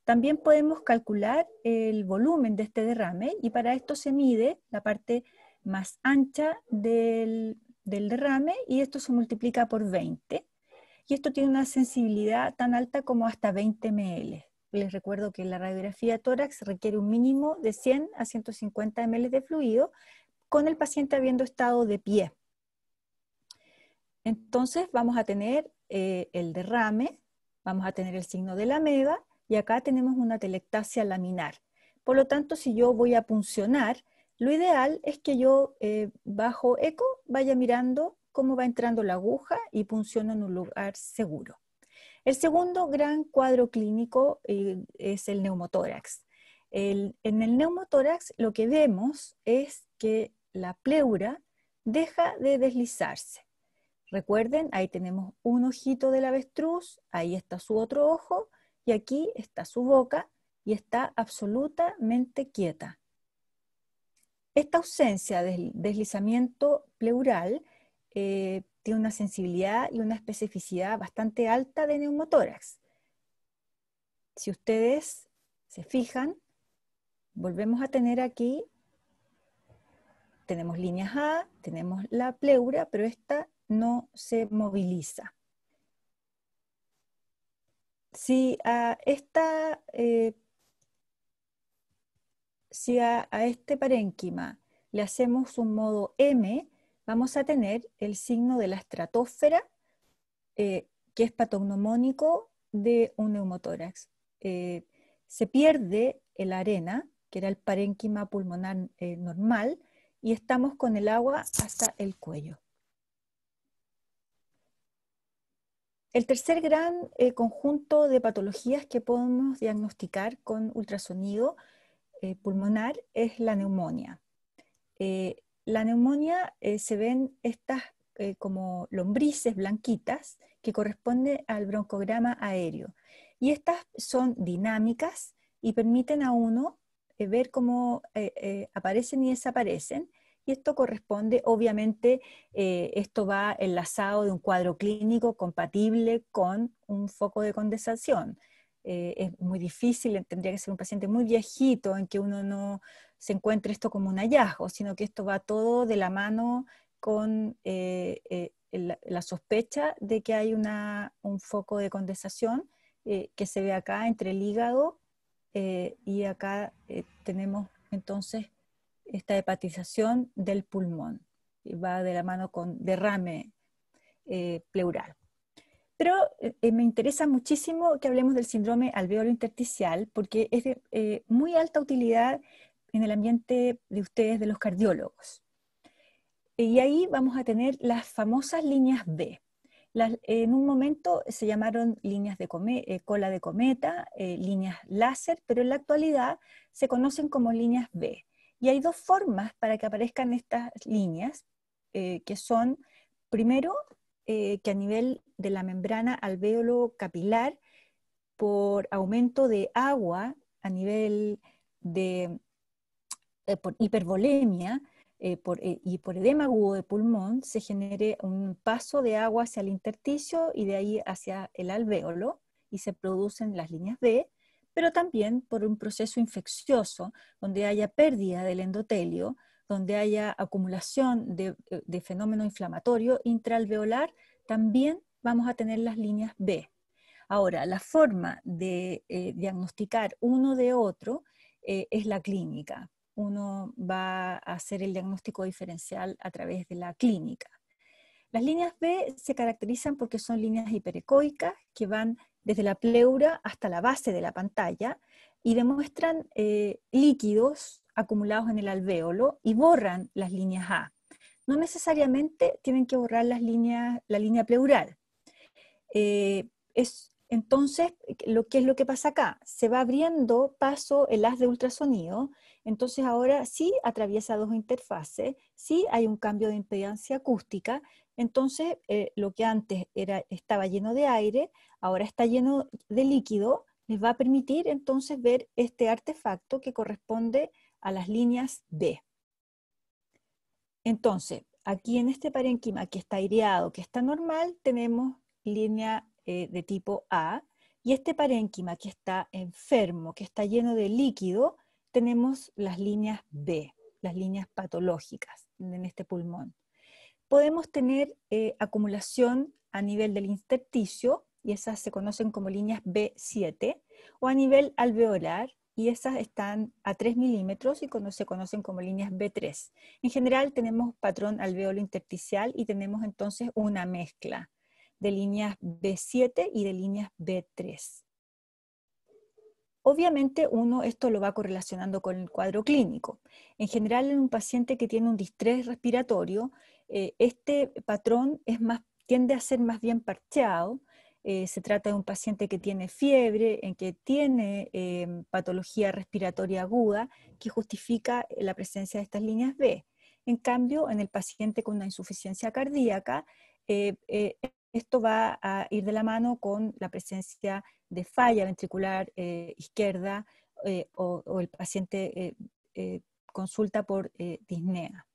También podemos calcular el volumen de este derrame y para esto se mide la parte más ancha del, derrame y esto se multiplica por 20. Y esto tiene una sensibilidad tan alta como hasta 20 ml. Les recuerdo que la radiografía tórax requiere un mínimo de 100 a 150 ml de fluido con el paciente habiendo estado de pie. Entonces vamos a tener eh, el derrame, vamos a tener el signo de la ameba y acá tenemos una telectasia laminar. Por lo tanto, si yo voy a puncionar, lo ideal es que yo eh, bajo eco vaya mirando cómo va entrando la aguja y punciono en un lugar seguro. El segundo gran cuadro clínico eh, es el neumotórax. en el neumotórax lo que vemos es que la pleura deja de deslizarse. Recuerden, ahí tenemos un ojito del avestruz, ahí está su otro ojo, y aquí está su boca y está absolutamente quieta. Esta ausencia del deslizamiento pleural eh, tiene una sensibilidad y una especificidad bastante alta de neumotórax. Si ustedes se fijan, volvemos a tener aquí, tenemos líneas A, tenemos la pleura, pero esta no se moviliza. Eh, si a, este parénquima le hacemos un modo M, vamos a tener el signo de la estratosfera, eh, que es patognomónico de un neumotórax. Eh, se pierde el arena, que era el parénquima pulmonar normal, y estamos con el agua hasta el cuello. El tercer gran eh, conjunto de patologías que podemos diagnosticar con ultrasonido eh, pulmonar es la neumonía. Eh, la neumonía se ven estas como lombrices blanquitas que corresponden al broncograma aéreo. Y estas son dinámicas y permiten a uno ver cómo aparecen y desaparecen y esto corresponde, obviamente, eh, esto va enlazado de un cuadro clínico compatible con un foco de condensación. Eh, es muy difícil, eh, tendría que ser un paciente muy viejito en que uno no se encuentre esto como un hallazgo, sino que esto va todo de la mano con la, sospecha de que hay un foco de condensación que se ve acá entre el hígado y acá tenemos entonces esta hepatización del pulmón. Y va de la mano con derrame eh, pleural. Pero eh, me interesa muchísimo que hablemos del síndrome alveolo intersticial porque es de eh, muy alta utilidad en el ambiente de ustedes, de los cardiólogos. Y ahí vamos a tener las famosas líneas B. en un momento se llamaron líneas de cola de cometa, líneas láser, pero en la actualidad se conocen como líneas B. Y hay dos formas para que aparezcan estas líneas, eh, que son, primero, eh, que a nivel de la membrana alvéolo capilar, por aumento de agua a nivel de eh, por hipervolemia y por edema agudo de pulmón, se genere un paso de agua hacia el intersticio y de ahí hacia el alvéolo y se producen las líneas D pero también por un proceso infeccioso, donde haya pérdida del endotelio, donde haya acumulación de, eh, fenómeno inflamatorio intralveolar, también vamos a tener las líneas B. Ahora, la forma de eh, diagnosticar uno de otro eh, es la clínica. Uno va a hacer el diagnóstico diferencial a través de la clínica. Las líneas B se caracterizan porque son líneas hiperecoicas que van desde la pleura hasta la base de la pantalla y demuestran eh, líquidos acumulados en el alvéolo y borran las líneas A. No necesariamente tienen que borrar las líneas, la línea pleural. Eh, es, entonces, eh, lo, ¿qué es lo que pasa acá? Se va abriendo paso el haz de ultrasonido, entonces ahora sí atraviesa dos interfaces, sí hay un cambio de impedancia acústica, entonces eh, lo que antes era, estaba lleno de aire, ahora está lleno de líquido, les va a permitir entonces ver este artefacto que corresponde a las líneas B. Entonces, aquí en este parénquima que está aireado, que está normal, tenemos línea eh, de tipo A, y este parénquima que está enfermo, que está lleno de líquido, tenemos las líneas B, las líneas patológicas en este pulmón. Podemos tener eh, acumulación a nivel del intersticio, y esas se conocen como líneas B7, o a nivel alveolar, y esas están a 3 milímetros y se conocen como líneas B3. En general tenemos patrón alveolo intersticial y tenemos entonces una mezcla de líneas B7 y de líneas B3. Obviamente uno esto lo va correlacionando con el cuadro clínico. En general en un paciente que tiene un distrés respiratorio, eh, este patrón es más, tiende a ser más bien parcheado. Eh, se trata de un paciente que tiene fiebre, en que tiene em, patología respiratoria aguda, que justifica la presencia de estas líneas B. En cambio, en el paciente con una insuficiencia cardíaca, eh, esto va a ir de la mano con la presencia de falla ventricular eh, izquierda eh, o, el paciente eh, consulta por disnea.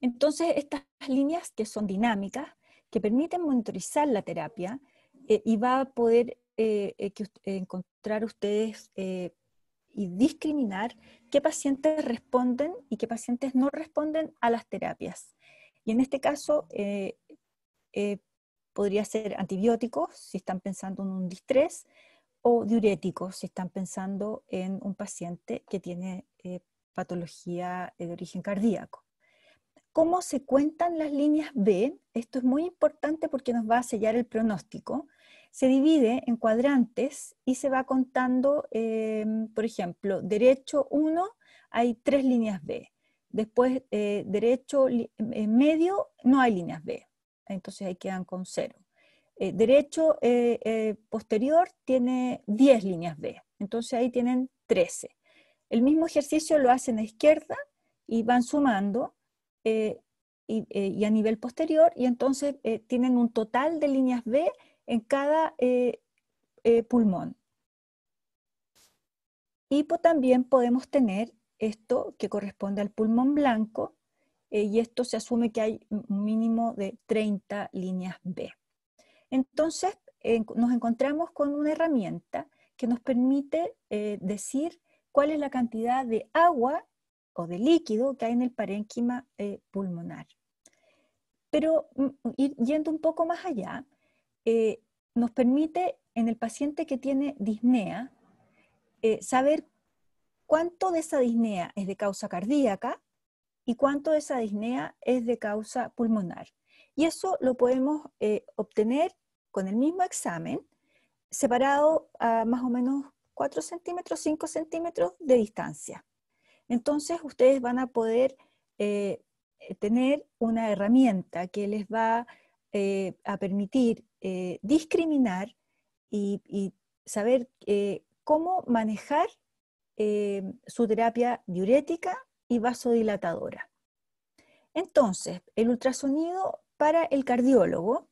Entonces, estas líneas que son dinámicas, que permiten monitorizar la terapia y va a poder encontrar ustedes y discriminar qué pacientes responden y qué pacientes no responden a las terapias. Y en este caso, eh, podría ser antibióticos, si están pensando en un distrés, o diuréticos, si están pensando en un paciente que tiene eh, patología eh, de origen cardíaco. ¿Cómo se cuentan las líneas B? Esto es muy importante porque nos va a sellar el pronóstico. Se divide en cuadrantes y se va contando, em, por ejemplo, derecho 1, hay tres líneas B. Después, derecho medio, no hay líneas B entonces ahí quedan con cero. Eh, derecho eh, eh, posterior tiene 10 líneas B, entonces ahí tienen 13. El mismo ejercicio lo hacen a izquierda y van sumando y, a nivel posterior y entonces tienen un total de líneas B en cada pulmón. Y también podemos tener esto que corresponde al pulmón blanco, eh, y esto se asume que hay un mínimo de 30 líneas B. Entonces, nos encontramos con una herramienta que nos permite eh, decir cuál es la cantidad de agua o de líquido que hay en el parénquima eh, pulmonar. Pero mm, mm, yendo un poco más allá, nos permite en el paciente que tiene disnea saber cuánto de esa disnea es de causa cardíaca y cuánto de esa disnea es de causa pulmonar. Y eso lo podemos eh, obtener con el mismo examen, separado a más o menos 4 centímetros, 5 centímetros de distancia. Entonces ustedes van a poder eh, tener una herramienta que les va eh, a permitir discriminar y saber cómo manejar su terapia diurética y vasodilatadora. Entonces, el ultrasonido para el cardiólogo,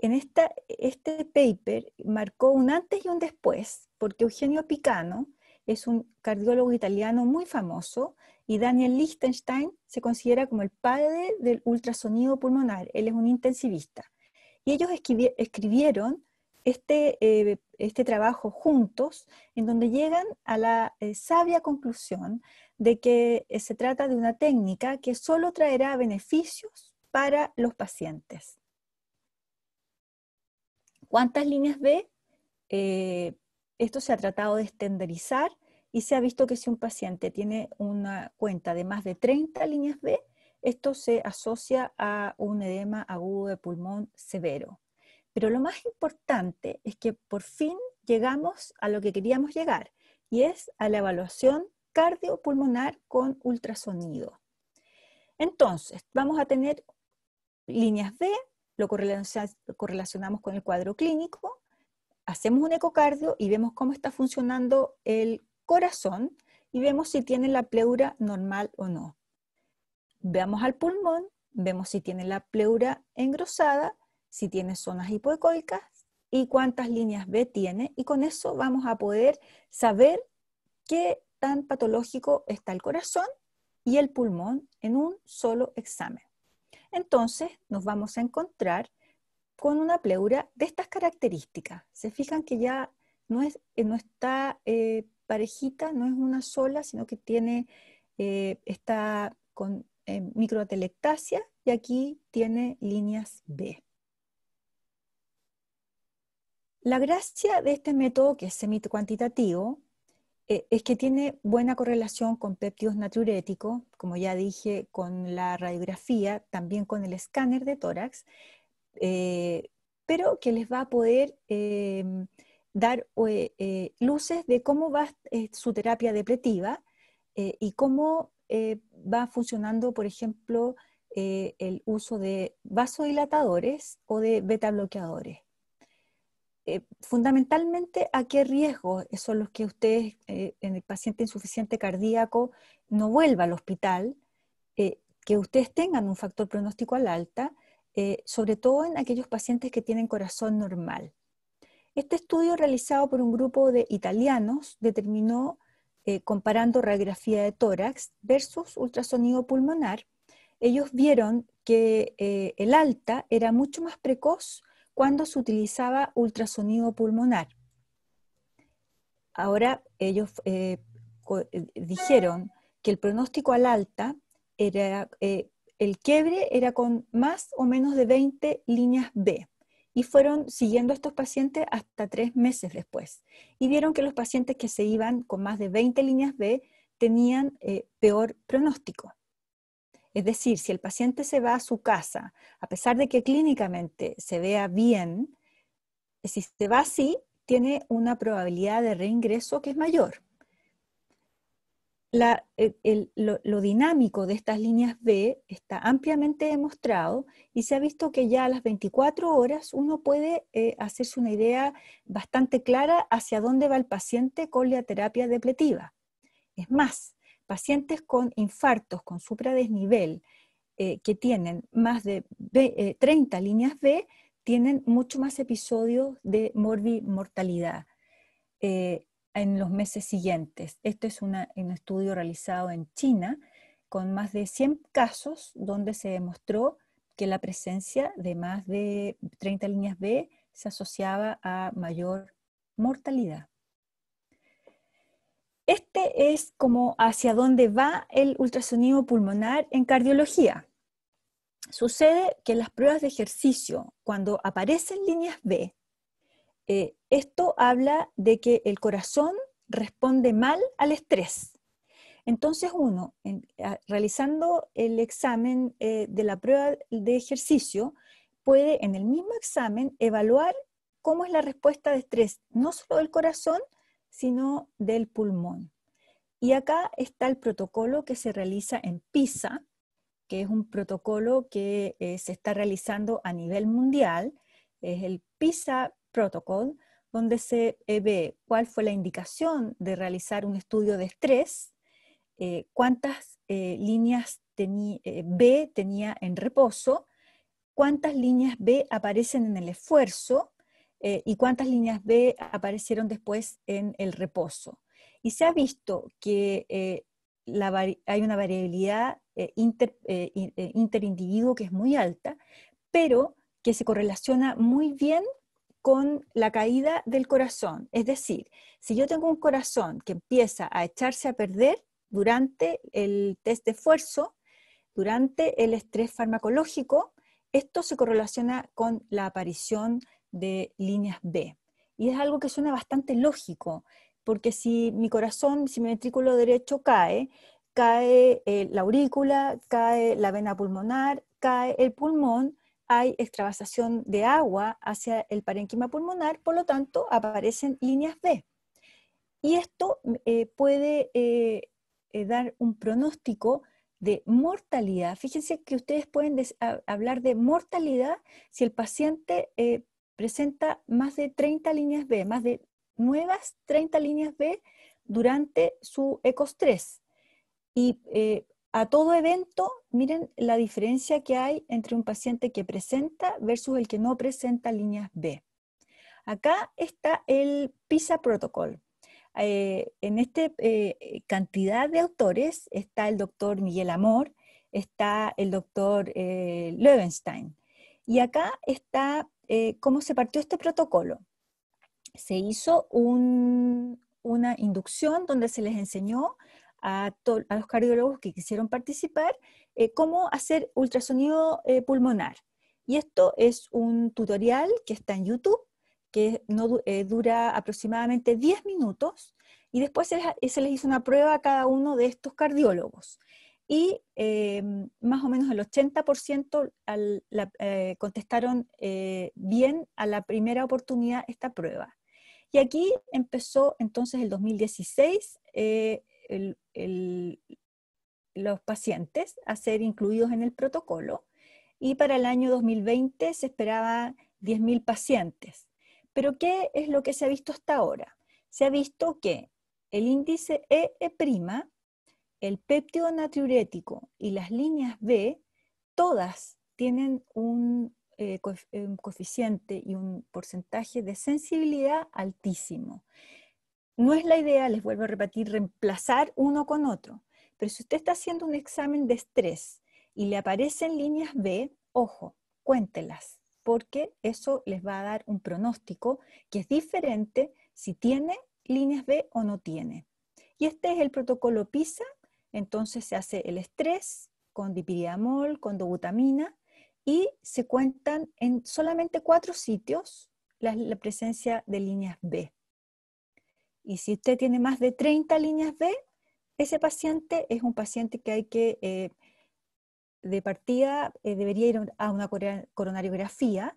en esta, este paper marcó un antes y un después, porque Eugenio Picano es un cardiólogo italiano muy famoso y Daniel Liechtenstein se considera como el padre del ultrasonido pulmonar, él es un intensivista. Y ellos escribieron este, eh, este trabajo juntos, en donde llegan a la eh, sabia conclusión de que eh, se trata de una técnica que solo traerá beneficios para los pacientes. ¿Cuántas líneas B? Eh, esto se ha tratado de estandarizar y se ha visto que si un paciente tiene una cuenta de más de 30 líneas B, esto se asocia a un edema agudo de pulmón severo. Pero lo más importante es que por fin llegamos a lo que queríamos llegar y es a la evaluación cardiopulmonar con ultrasonido. Entonces, vamos a tener líneas B, lo correlacionamos con el cuadro clínico, hacemos un ecocardio y vemos cómo está funcionando el corazón y vemos si tiene la pleura normal o no. Veamos al pulmón, vemos si tiene la pleura engrosada, si tiene zonas hipoecoicas y cuántas líneas B tiene y con eso vamos a poder saber qué patológico está el corazón y el pulmón en un solo examen. Entonces nos vamos a encontrar con una pleura de estas características. Se fijan que ya no, es, eh, está eh, parejita, no es una sola, sino que tiene, eh, está con microatelectasia y aquí tiene líneas B. La gracia de este método, que es semi-cuantitativo, eh, es que tiene buena correlación con péptidos naturéticos, como ya dije, con la radiografía, también con el escáner de tórax, eh, pero que les va a poder em, dar eh, luces de cómo va su terapia depletiva y cómo va funcionando, por ejemplo, el uso de vasodilatadores o de beta bloqueadores. Eh, fundamentalmente, ¿a qué riesgo son los que ustedes eh, en el paciente insuficiente cardíaco no vuelva al hospital? Eh, que ustedes tengan un factor pronóstico al alta, sobre todo en aquellos pacientes que tienen corazón normal. Este estudio realizado por un grupo de italianos determinó, comparando radiografía de tórax versus ultrasonido pulmonar, ellos vieron que el alta era mucho más precoz cuando se utilizaba ultrasonido pulmonar. Ahora ellos eh, eh, dijeron que el pronóstico al alta era, eh, el quiebre era con más o menos de 20 líneas B y fueron siguiendo a estos pacientes hasta tres meses después. Y vieron que los pacientes que se iban con más de 20 líneas B tenían peor pronóstico. Es decir, si el paciente se va a su casa, a pesar de que clínicamente se vea bien, eh, si se va así, tiene una probabilidad de reingreso que es mayor. lo, dinámico de estas líneas B está ampliamente demostrado y se ha visto que ya a las 24 horas uno puede eh, hacerse una idea bastante clara hacia dónde va el paciente con la terapia depletiva. Es más, pacientes con infartos, con supradesnivel, eh, que tienen más de 30 eh, líneas B, tienen mucho más episodios de morbimortalidad eh, en los meses siguientes. Esto es un estudio realizado en China con más de 100 casos donde se demostró que la presencia de más de 30 líneas B se asociaba a mayor mortalidad. Este es como hacia dónde va el ultrasonido pulmonar en cardiología. Sucede que en las pruebas de ejercicio, cuando aparecen líneas B, eh, esto habla de que el corazón responde mal al estrés. Entonces uno, realizando el examen eh, de la prueba de ejercicio, puede en el mismo examen evaluar cómo es la respuesta de estrés, no solo del corazón, sino del pulmón. Y acá está el protocolo que se realiza en Pisa, que es un protocolo que eh, se está realizando a nivel mundial, es el PISA Protocol, donde se eh, ve cuál fue la indicación de realizar un estudio de estrés, eh, cuántas líneas B tenía en reposo, cuántas líneas B aparecen en el esfuerzo eh, y cuántas líneas B aparecieron después en el reposo. Y se ha visto que eh, hay una variabilidad eh, interindividuo que es muy alta, pero que se correlaciona muy bien con la caída del corazón. Es decir, si yo tengo un corazón que empieza a echarse a perder durante el test de esfuerzo, durante el estrés farmacológico, esto se correlaciona con la aparición de líneas B. Y es algo que suena bastante lógico, porque si mi corazón, si mi ventrículo derecho cae, cae eh, la aurícula, cae la vena pulmonar, cae el pulmón, hay extravasación de agua hacia el parénquima pulmonar, por lo tanto aparecen líneas B. Y esto eh, puede eh, dar un pronóstico de mortalidad. Fíjense que ustedes pueden hablar de mortalidad si el paciente presenta más de 30 líneas B, más de nuevas 30 líneas B durante su ECOS 3. Y eh, a todo evento, miren la diferencia que hay entre un paciente que presenta versus el que no presenta líneas B. Acá está el PISA Protocol. Eh, en esta eh, cantidad de autores está el doctor Miguel Amor, está el doctor eh, Y acá está eh, cómo se partió este protocolo. Se hizo una inducción donde se les enseñó a, los cardiólogos que quisieron participar eh, cómo hacer ultrasonido eh, pulmonar. Y esto es un tutorial que está en YouTube, que no, dura aproximadamente 10 minutos, y después se se les hizo una prueba a cada uno de estos cardiólogos y em, más o menos el 80% eh, contestaron eh, bien a la primera oportunidad esta prueba. Y aquí empezó entonces el 2016 eh, los pacientes a ser incluidos en el protocolo y para el año 2020 se esperaba 10.000 pacientes. Pero ¿qué es lo que se ha visto hasta ahora? Se ha visto que el índice EE' e el péptido natriurético y las líneas B, todas tienen un, eh, un coeficiente y un porcentaje de sensibilidad altísimo. No es la idea, les vuelvo a repetir, reemplazar uno con otro. Pero si usted está haciendo un examen de estrés y le aparecen líneas B, ojo, cuéntelas, porque eso les va a dar un pronóstico que es diferente si tiene líneas B o no tiene. Y este es el protocolo PISA entonces se hace el estrés con dipiridamol, con dobutamina y se cuentan en solamente cuatro sitios la, presencia de líneas B. Y si usted tiene más de 30 líneas B, ese paciente es un paciente que hay que, eh, de partida, eh, debería ir a una coronariografía,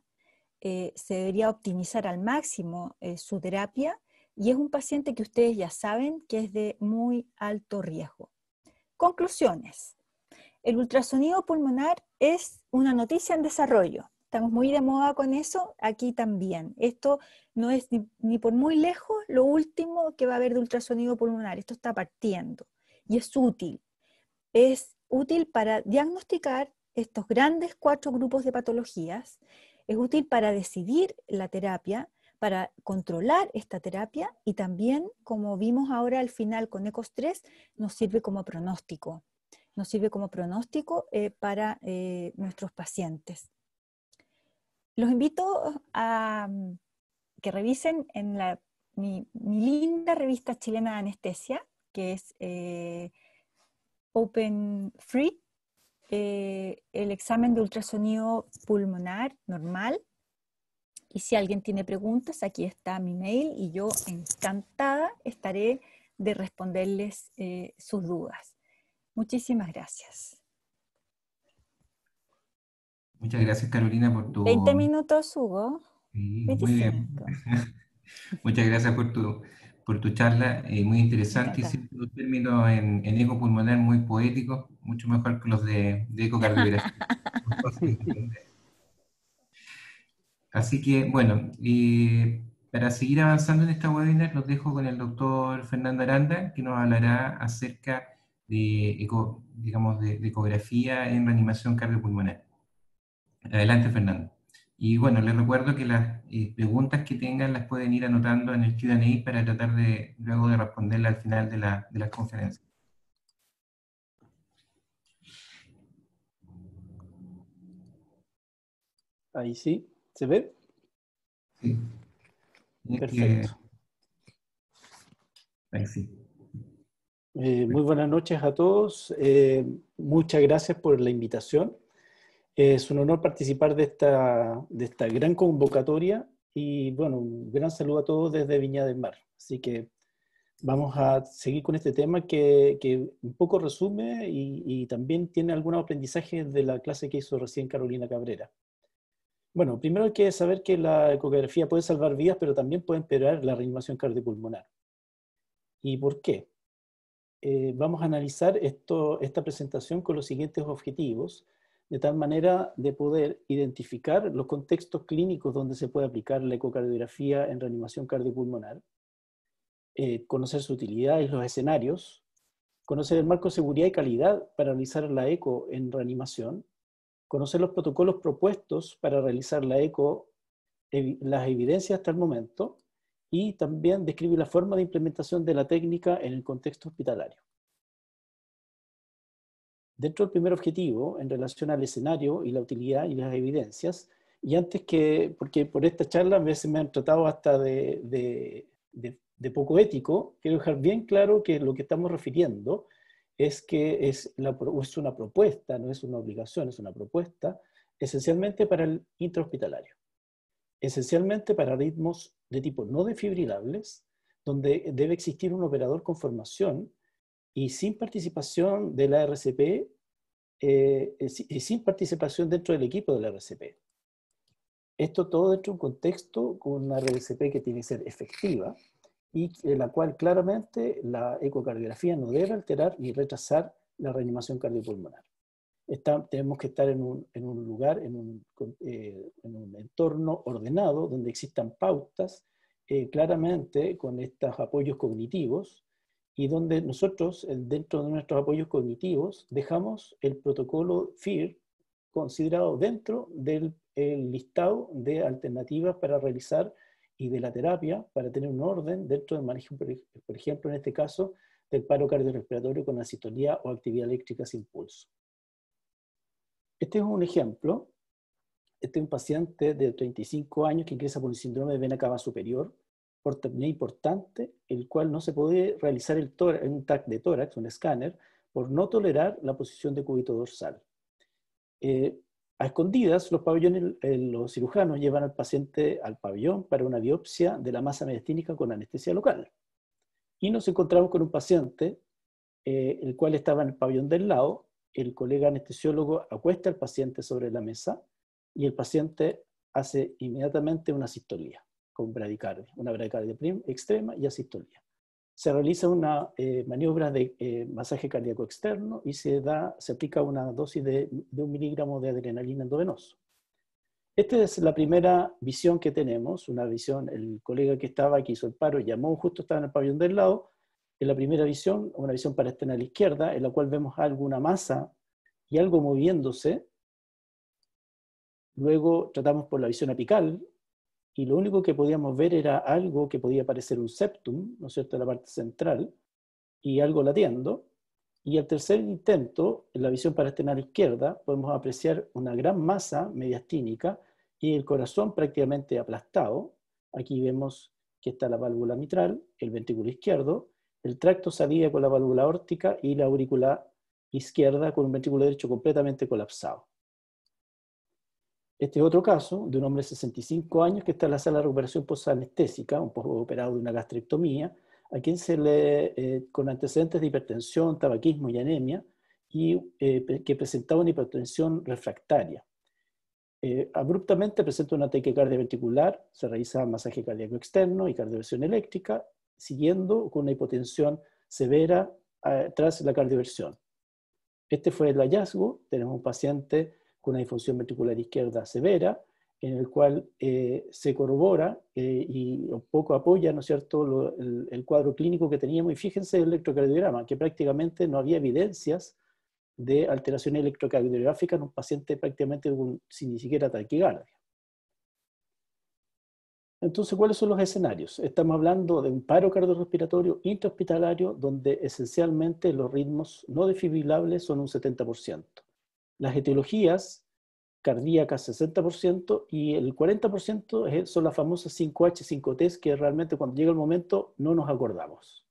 eh, se debería optimizar al máximo su terapia y es un paciente que ustedes ya saben que es de muy alto riesgo. Conclusiones. El ultrasonido pulmonar es una noticia en desarrollo. Estamos muy de moda con eso aquí también. Esto no es ni, por muy lejos lo último que va a haber de ultrasonido pulmonar. Esto está partiendo y es útil. Es útil para diagnosticar estos grandes cuatro grupos de patologías. Es útil para decidir la terapia para controlar esta terapia y también, como vimos ahora al final con ECOS 3, nos sirve como pronóstico, nos sirve como pronóstico eh, para eh, nuestros pacientes. Los invito a mm, que revisen en la, mi, linda revista chilena de anestesia, que es eh, Open Free, el examen de ultrasonido pulmonar normal y si alguien tiene preguntas, aquí está mi mail y yo encantada estaré de responderles eh, sus dudas. Muchísimas gracias. Muchas gracias Carolina por tu... 20 minutos, Hugo. Muchas gracias por tu, por tu charla, eh, muy interesante. Un término en, en, eco pulmonar muy poético, mucho mejor que los de, de ecocardiografía. Así que, bueno, para seguir avanzando en esta webinar, los dejo con el doctor Fernando Aranda, que nos hablará acerca de, digamos, de, ecografía en reanimación cardiopulmonar. Adelante, Fernando. Y bueno, les recuerdo que las eh, preguntas que tengan las pueden ir anotando en el Q&A para tratar de luego de responderla al final de la, de conferencia. Ahí sí. ¿Se ve? Sí. Perfecto. Eh, muy buenas noches a todos. Eh, muchas gracias por la invitación. Eh, es un honor participar de esta, de esta gran convocatoria y bueno, un gran saludo a todos desde Viña del Mar. Así que vamos a seguir con este tema que, un poco resume y, y, también tiene algunos aprendizajes de la clase que hizo recién Carolina Cabrera. Bueno, primero hay que saber que la ecografía puede salvar vidas, pero también puede empeorar la reanimación cardiopulmonar. ¿Y por qué? Eh, vamos a analizar esto, esta presentación con los siguientes objetivos, de tal manera de poder identificar los contextos clínicos donde se puede aplicar la ecocardiografía en reanimación cardiopulmonar, eh, conocer su utilidad y los escenarios, conocer el marco de seguridad y calidad para realizar la eco en reanimación, conocer los protocolos propuestos para realizar la eco, las evidencias hasta el momento, y también describir la forma de implementación de la técnica en el contexto hospitalario. Dentro del primer objetivo, en relación al escenario y la utilidad y las evidencias, y antes que, porque por esta charla a veces me han tratado hasta de poco ético, quiero dejar bien claro que lo que estamos refiriendo es que es, una propuesta, no es una obligación, es una propuesta, esencialmente para el intrahospitalario, esencialmente para ritmos de tipo no defibrilables, donde debe existir un operador con formación y sin participación de la RCP eh, eh, y sin participación dentro del equipo de la RCP. Esto todo dentro de un contexto con una RCP que tiene que ser efectiva, y la cual claramente la ecocardiografía no debe alterar ni retrasar la reanimación cardiopulmonar. tenemos que estar en un, en un lugar, en un, eh, en un, entorno ordenado donde existan pautas eh, claramente con estos apoyos cognitivos y donde nosotros, dentro de nuestros apoyos cognitivos, dejamos el protocolo FIR considerado dentro del listado de alternativas para realizar y de la terapia para tener un orden dentro del manejo, por ejemplo, en este caso, del paro cardiorrespiratorio con asistolia o actividad eléctrica sin pulso. Este es un ejemplo. Este es un paciente de 35 años que ingresa por un síndrome de vena cava superior por importante, el cual no se puede realizar el un TAC de tórax, un escáner, por no tolerar la posición de cubito dorsal. Eh, a escondidas, los, pabellones, eh, los cirujanos llevan al paciente al pabellón para una biopsia de la masa mediastínica con anestesia local. Y nos encontramos con un paciente, eh, el cual estaba en el pabellón del lado, el colega anestesiólogo acuesta al paciente sobre la mesa y el paciente hace inmediatamente una sistolía con bradicardia, una bradicardia extrema y asistolía se realiza una eh, maniobra de eh, masaje cardíaco externo y se, da, se aplica una dosis de, un miligramo de adrenalina endovenoso. Esta es la primera visión que tenemos, una visión, el colega que estaba, que hizo el paro, llamó, justo estaba en el pabellón del lado, en la primera visión, una visión para estar a la izquierda, en la cual vemos alguna masa y algo moviéndose. Luego tratamos por la visión apical, y lo único que podíamos ver era algo que podía parecer un septum, ¿no es cierto?, la parte central, y algo latiendo. Y al tercer intento, en la visión parasternal izquierda, podemos apreciar una gran masa mediastínica y el corazón prácticamente aplastado. Aquí vemos que está la válvula mitral, el ventrículo izquierdo, el tracto salía con la válvula órtica y la aurícula izquierda con un ventrículo derecho completamente colapsado. Este es otro caso de un hombre de 65 años que está en la sala de recuperación posanestésica, un poco operado de una gastrectomía, a quien se le, eh, con antecedentes de hipertensión, tabaquismo y anemia, y eh, que presentaba una hipertensión refractaria. Eh, abruptamente presenta una taquicardia ventricular, se realiza masaje cardíaco externo y cardioversión eléctrica, siguiendo con una hipotensión severa tras la cardioversión. Este fue el hallazgo, tenemos un paciente con una disfunción ventricular izquierda severa, en el cual eh, se corrobora eh, y un poco apoya, ¿no es cierto?, el, cuadro clínico que teníamos. Y fíjense el electrocardiograma, que prácticamente no había evidencias de alteración electrocardiográfica en un paciente prácticamente sin ni siquiera taquigardia. Entonces, ¿cuáles son los escenarios? Estamos hablando de un paro cardiorrespiratorio intrahospitalario donde esencialmente los ritmos no defibrilables son un 70%. Las etiologías cardíacas 60% y el 40% son las famosas 5H, 5T que realmente cuando llega el momento no nos acordamos.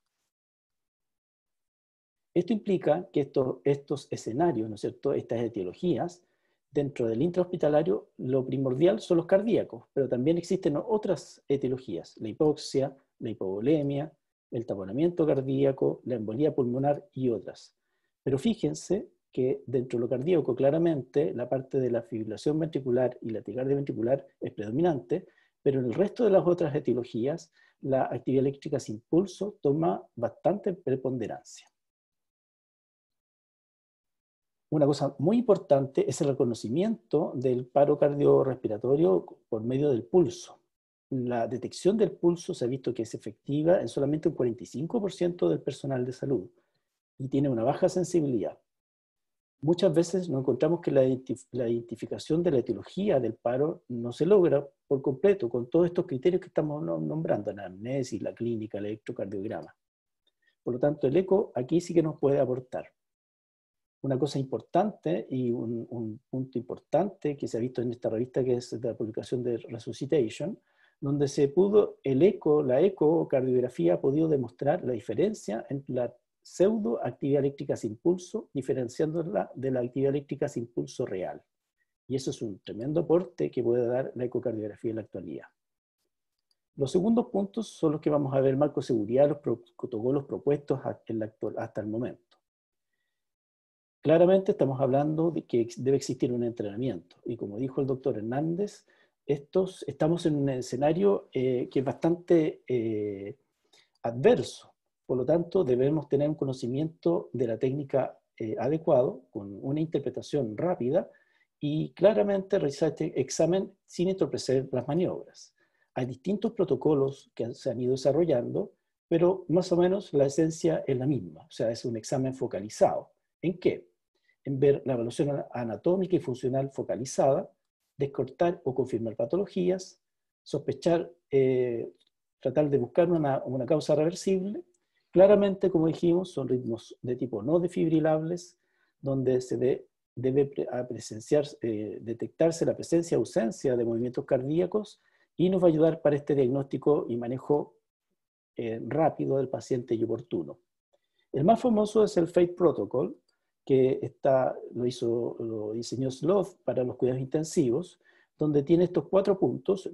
Esto implica que estos, escenarios, ¿no es cierto?, estas etiologías, dentro del intrahospitalario, lo primordial son los cardíacos, pero también existen otras etiologías, la hipoxia, la hipovolemia, el taponamiento cardíaco, la embolía pulmonar y otras. Pero fíjense que dentro de lo cardíaco claramente la parte de la fibrilación ventricular y la taquicardia ventricular es predominante, pero en el resto de las otras etiologías la actividad eléctrica sin pulso toma bastante preponderancia. Una cosa muy importante es el reconocimiento del paro cardiorrespiratorio por medio del pulso. La detección del pulso se ha visto que es efectiva en solamente un 45% del personal de salud y tiene una baja sensibilidad muchas veces nos encontramos que la, identificación de la etiología del paro no se logra por completo con todos estos criterios que estamos nombrando, la amnesis, la clínica, el electrocardiograma. Por lo tanto, el eco aquí sí que nos puede aportar. Una cosa importante y un, punto importante que se ha visto en esta revista, que es de la publicación de Resuscitation, donde se pudo, el eco, la ecocardiografía ha podido demostrar la diferencia entre la pseudo actividad eléctrica sin pulso, diferenciándola de la actividad eléctrica sin pulso real. Y eso es un tremendo aporte que puede dar la ecocardiografía en la actualidad. Los segundos puntos son los que vamos a ver marco de seguridad, los protocolos propuestos hasta el momento. Claramente estamos hablando de que debe existir un entrenamiento y como dijo el doctor Hernández, estamos en un escenario eh, que es bastante eh, adverso por lo tanto, debemos tener un conocimiento de la técnica eh, adecuado, con una interpretación rápida y claramente realizar este examen sin entorpecer las maniobras. Hay distintos protocolos que se han ido desarrollando, pero más o menos la esencia es la misma, o sea, es un examen focalizado. ¿En qué? En ver la evaluación anatómica y funcional focalizada, descortar o confirmar patologías, sospechar, eh, tratar de buscar una, una causa reversible Claramente, como dijimos, son ritmos de tipo no defibrilables, donde se debe eh, detectarse la presencia o ausencia de movimientos cardíacos y nos va a ayudar para este diagnóstico y manejo eh, rápido del paciente y oportuno. El más famoso es el FATE Protocol, que está, lo, hizo, lo diseñó Slov para los cuidados intensivos, donde tiene estos cuatro puntos,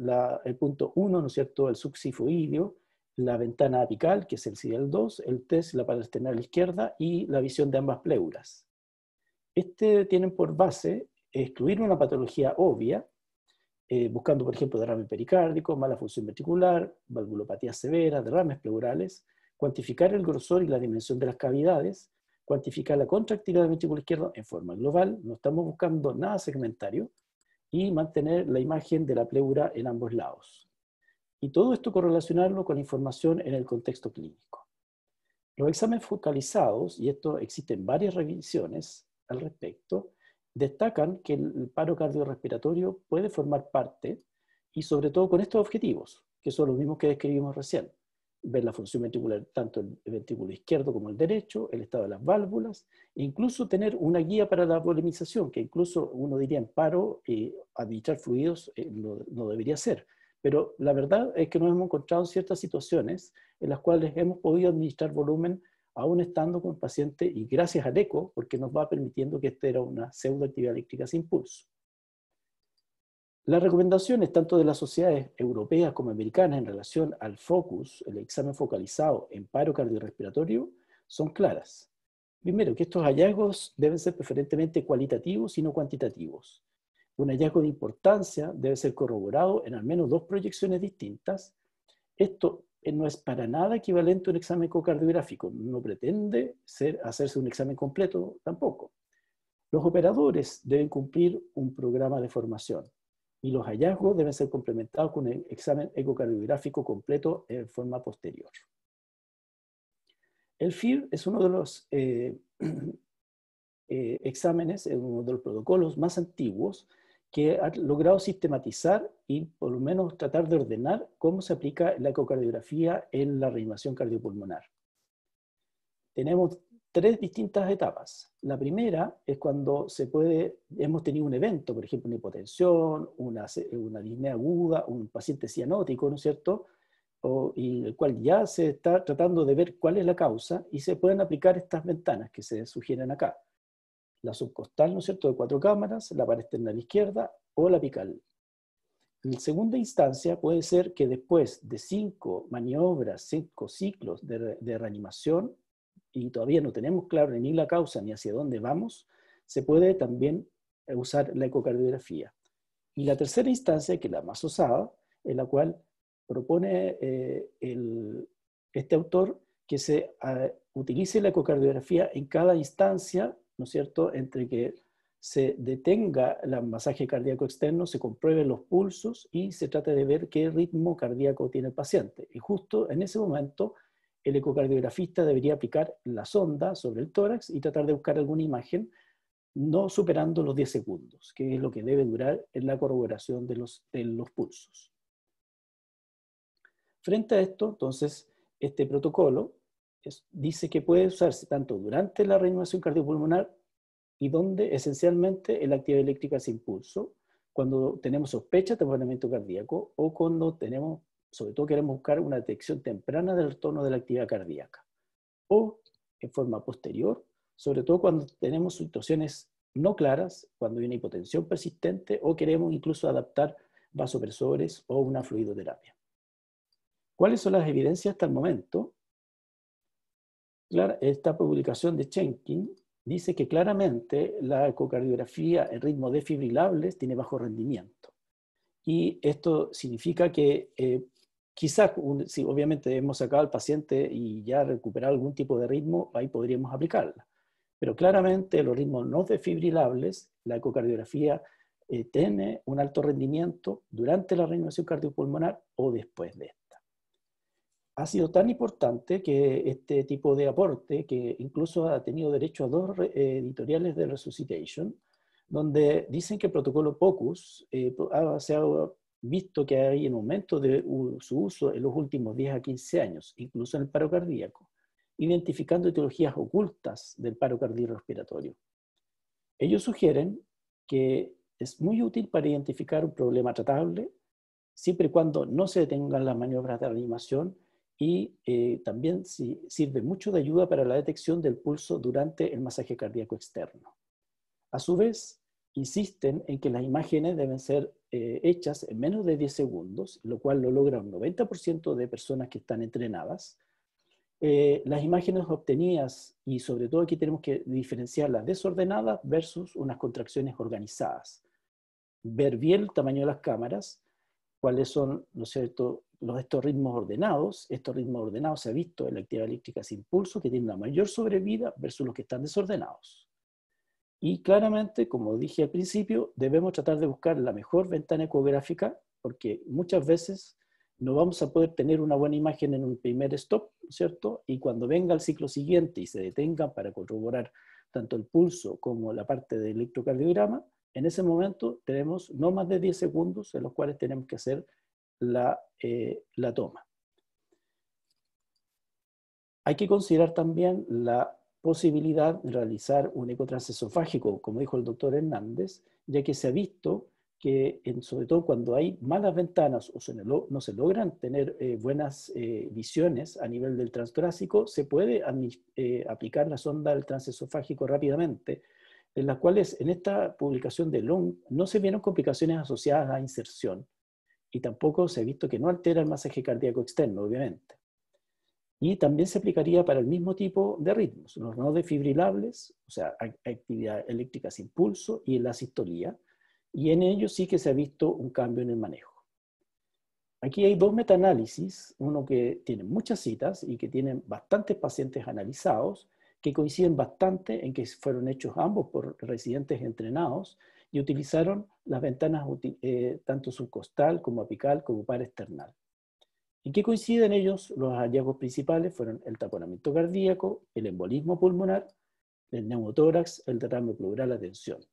el punto uno, ¿no es cierto?, el suxifoideo, la ventana apical, que es el cdl 2, el test, la esternal izquierda y la visión de ambas pleuras. Este tiene por base excluir una patología obvia, eh, buscando, por ejemplo, derrame pericárdico, mala función ventricular, valvulopatía severa, derrames pleurales, cuantificar el grosor y la dimensión de las cavidades, cuantificar la contractilidad del ventrículo izquierdo en forma global, no estamos buscando nada segmentario, y mantener la imagen de la pleura en ambos lados y todo esto correlacionarlo con información en el contexto clínico. Los exámenes focalizados, y esto existen varias revisiones al respecto, destacan que el paro cardiorrespiratorio puede formar parte, y sobre todo con estos objetivos, que son los mismos que describimos recién. Ver la función ventricular, tanto el ventrículo izquierdo como el derecho, el estado de las válvulas, e incluso tener una guía para la volumización, que incluso uno diría en paro, eh, administrar fluidos eh, no debería ser, pero la verdad es que nos hemos encontrado ciertas situaciones en las cuales hemos podido administrar volumen aún estando con paciente y gracias al eco, porque nos va permitiendo que esta era una pseudoactividad eléctrica sin pulso. Las recomendaciones tanto de las sociedades europeas como americanas en relación al focus, el examen focalizado en paro cardiorrespiratorio, son claras. Primero, que estos hallazgos deben ser preferentemente cualitativos y no cuantitativos un hallazgo de importancia debe ser corroborado en al menos dos proyecciones distintas. Esto eh, no es para nada equivalente a un examen ecocardiográfico, no pretende ser, hacerse un examen completo tampoco. Los operadores deben cumplir un programa de formación y los hallazgos deben ser complementados con un examen ecocardiográfico completo en forma posterior. El FIR es uno de los eh, eh, exámenes, uno de los protocolos más antiguos que ha logrado sistematizar y por lo menos tratar de ordenar cómo se aplica la ecocardiografía en la reanimación cardiopulmonar. Tenemos tres distintas etapas. La primera es cuando se puede, hemos tenido un evento, por ejemplo, una hipotensión, una, una disnea aguda, un paciente cianótico, ¿no es cierto? O, y el cual ya se está tratando de ver cuál es la causa y se pueden aplicar estas ventanas que se sugieren acá la subcostal, ¿no es cierto?, de cuatro cámaras, la pared externa la izquierda o la apical. En segunda instancia, puede ser que después de cinco maniobras, cinco ciclos de, reanimación, y todavía no tenemos claro ni la causa ni hacia dónde vamos, se puede también eh, usar la ecocardiografía. Y la tercera instancia, que es la más usada, en la cual propone eh, este autor que se eh, utilice la ecocardiografía en cada instancia cierto?, entre que se detenga el masaje cardíaco externo, se comprueben los pulsos y se trate de ver qué ritmo cardíaco tiene el paciente. Y justo en ese momento, el ecocardiografista debería aplicar la sonda sobre el tórax y tratar de buscar alguna imagen, no superando los 10 segundos, que es lo que debe durar en la corroboración de los pulsos. Frente a esto, entonces, este protocolo dice que puede usarse tanto durante la reanimación cardiopulmonar y donde esencialmente la actividad eléctrica se impulso, cuando tenemos sospecha de temperamiento cardíaco o cuando tenemos, sobre todo queremos buscar una detección temprana del retorno de la actividad cardíaca o en forma posterior, sobre todo cuando tenemos situaciones no claras, cuando hay una hipotensión persistente o queremos incluso adaptar vasopresores o una fluidoterapia. ¿Cuáles son las evidencias hasta el momento? esta publicación de Chenkin dice que claramente la ecocardiografía en ritmo desfibrilables tiene bajo rendimiento. Y esto significa que eh, quizás, si obviamente hemos sacado al paciente y ya recuperado algún tipo de ritmo, ahí podríamos aplicarla. Pero claramente los ritmos no desfibrilables, la ecocardiografía eh, tiene un alto rendimiento durante la reanimación cardiopulmonar o después de esto ha sido tan importante que este tipo de aporte, que incluso ha tenido derecho a dos eh, editoriales de Resuscitation, donde dicen que el protocolo POCUS eh, ha se ha visto que hay un aumento de su uso en los últimos 10 a 15 años, incluso en el paro cardíaco, identificando etiologías ocultas del paro cardíaco respiratorio. Ellos sugieren que es muy útil para identificar un problema tratable siempre y cuando no se detengan las maniobras de reanimación y eh, también sirve mucho de ayuda para la detección del pulso durante el masaje cardíaco externo. A su vez, insisten en que las imágenes deben ser eh, hechas en menos de 10 segundos, lo cual lo logra un 90% de personas que están entrenadas. Eh, las imágenes obtenidas, y sobre todo aquí tenemos que diferenciar las desordenadas versus unas contracciones organizadas. Ver bien el tamaño de las cámaras cuáles son, ¿no cierto?, los, estos ritmos ordenados. Estos ritmos ordenados se ha visto en la actividad eléctrica sin pulso, que tienen la mayor sobrevida versus los que están desordenados. Y claramente, como dije al principio, debemos tratar de buscar la mejor ventana ecográfica, porque muchas veces no vamos a poder tener una buena imagen en un primer stop, ¿cierto? Y cuando venga el ciclo siguiente y se detenga para corroborar tanto el pulso como la parte del electrocardiograma, en ese momento tenemos no más de 10 segundos en los cuales tenemos que hacer eh, la, toma. Hay que considerar también la posibilidad de realizar un ecotransesofágico, como dijo el doctor Hernández, ya que se ha visto que, sobre todo cuando hay malas ventanas o no, se logran tener eh, buenas eh, visiones a nivel del transtorácico, se puede aplicar la sonda del transesofágico rápidamente en las cuales en esta publicación de Long no se vieron complicaciones asociadas a inserción y tampoco se ha visto que no altera el masaje cardíaco externo, obviamente. Y también se aplicaría para el mismo tipo de ritmos, los no defibrilables, o sea, actividad eléctrica sin pulso y la sistolía, y en ellos sí que se ha visto un cambio en el manejo. Aquí hay dos metaanálisis, uno que tiene muchas citas y que tienen bastantes pacientes analizados, que coinciden bastante en que fueron hechos ambos por residentes entrenados y utilizaron las ventanas eh, tanto subcostal como apical como par external. ¿En qué coinciden ellos? Los hallazgos principales fueron el taponamiento cardíaco, el embolismo pulmonar, el neumotórax, el derrame pleural a tensión.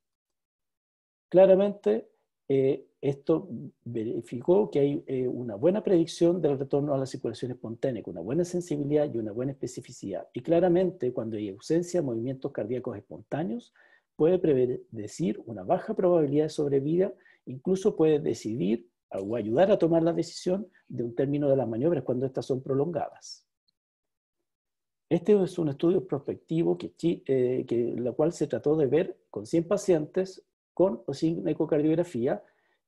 Claramente, eh, esto verificó que hay eh, una buena predicción del retorno a la circulación espontánea, con una buena sensibilidad y una buena especificidad. Y claramente, cuando hay ausencia de movimientos cardíacos espontáneos, puede predecir una baja probabilidad de sobrevida, incluso puede decidir o ayudar a tomar la decisión de un término de las maniobras cuando estas son prolongadas. Este es un estudio prospectivo que, eh, la cual se trató de ver con 100 pacientes con o sin ecocardiografía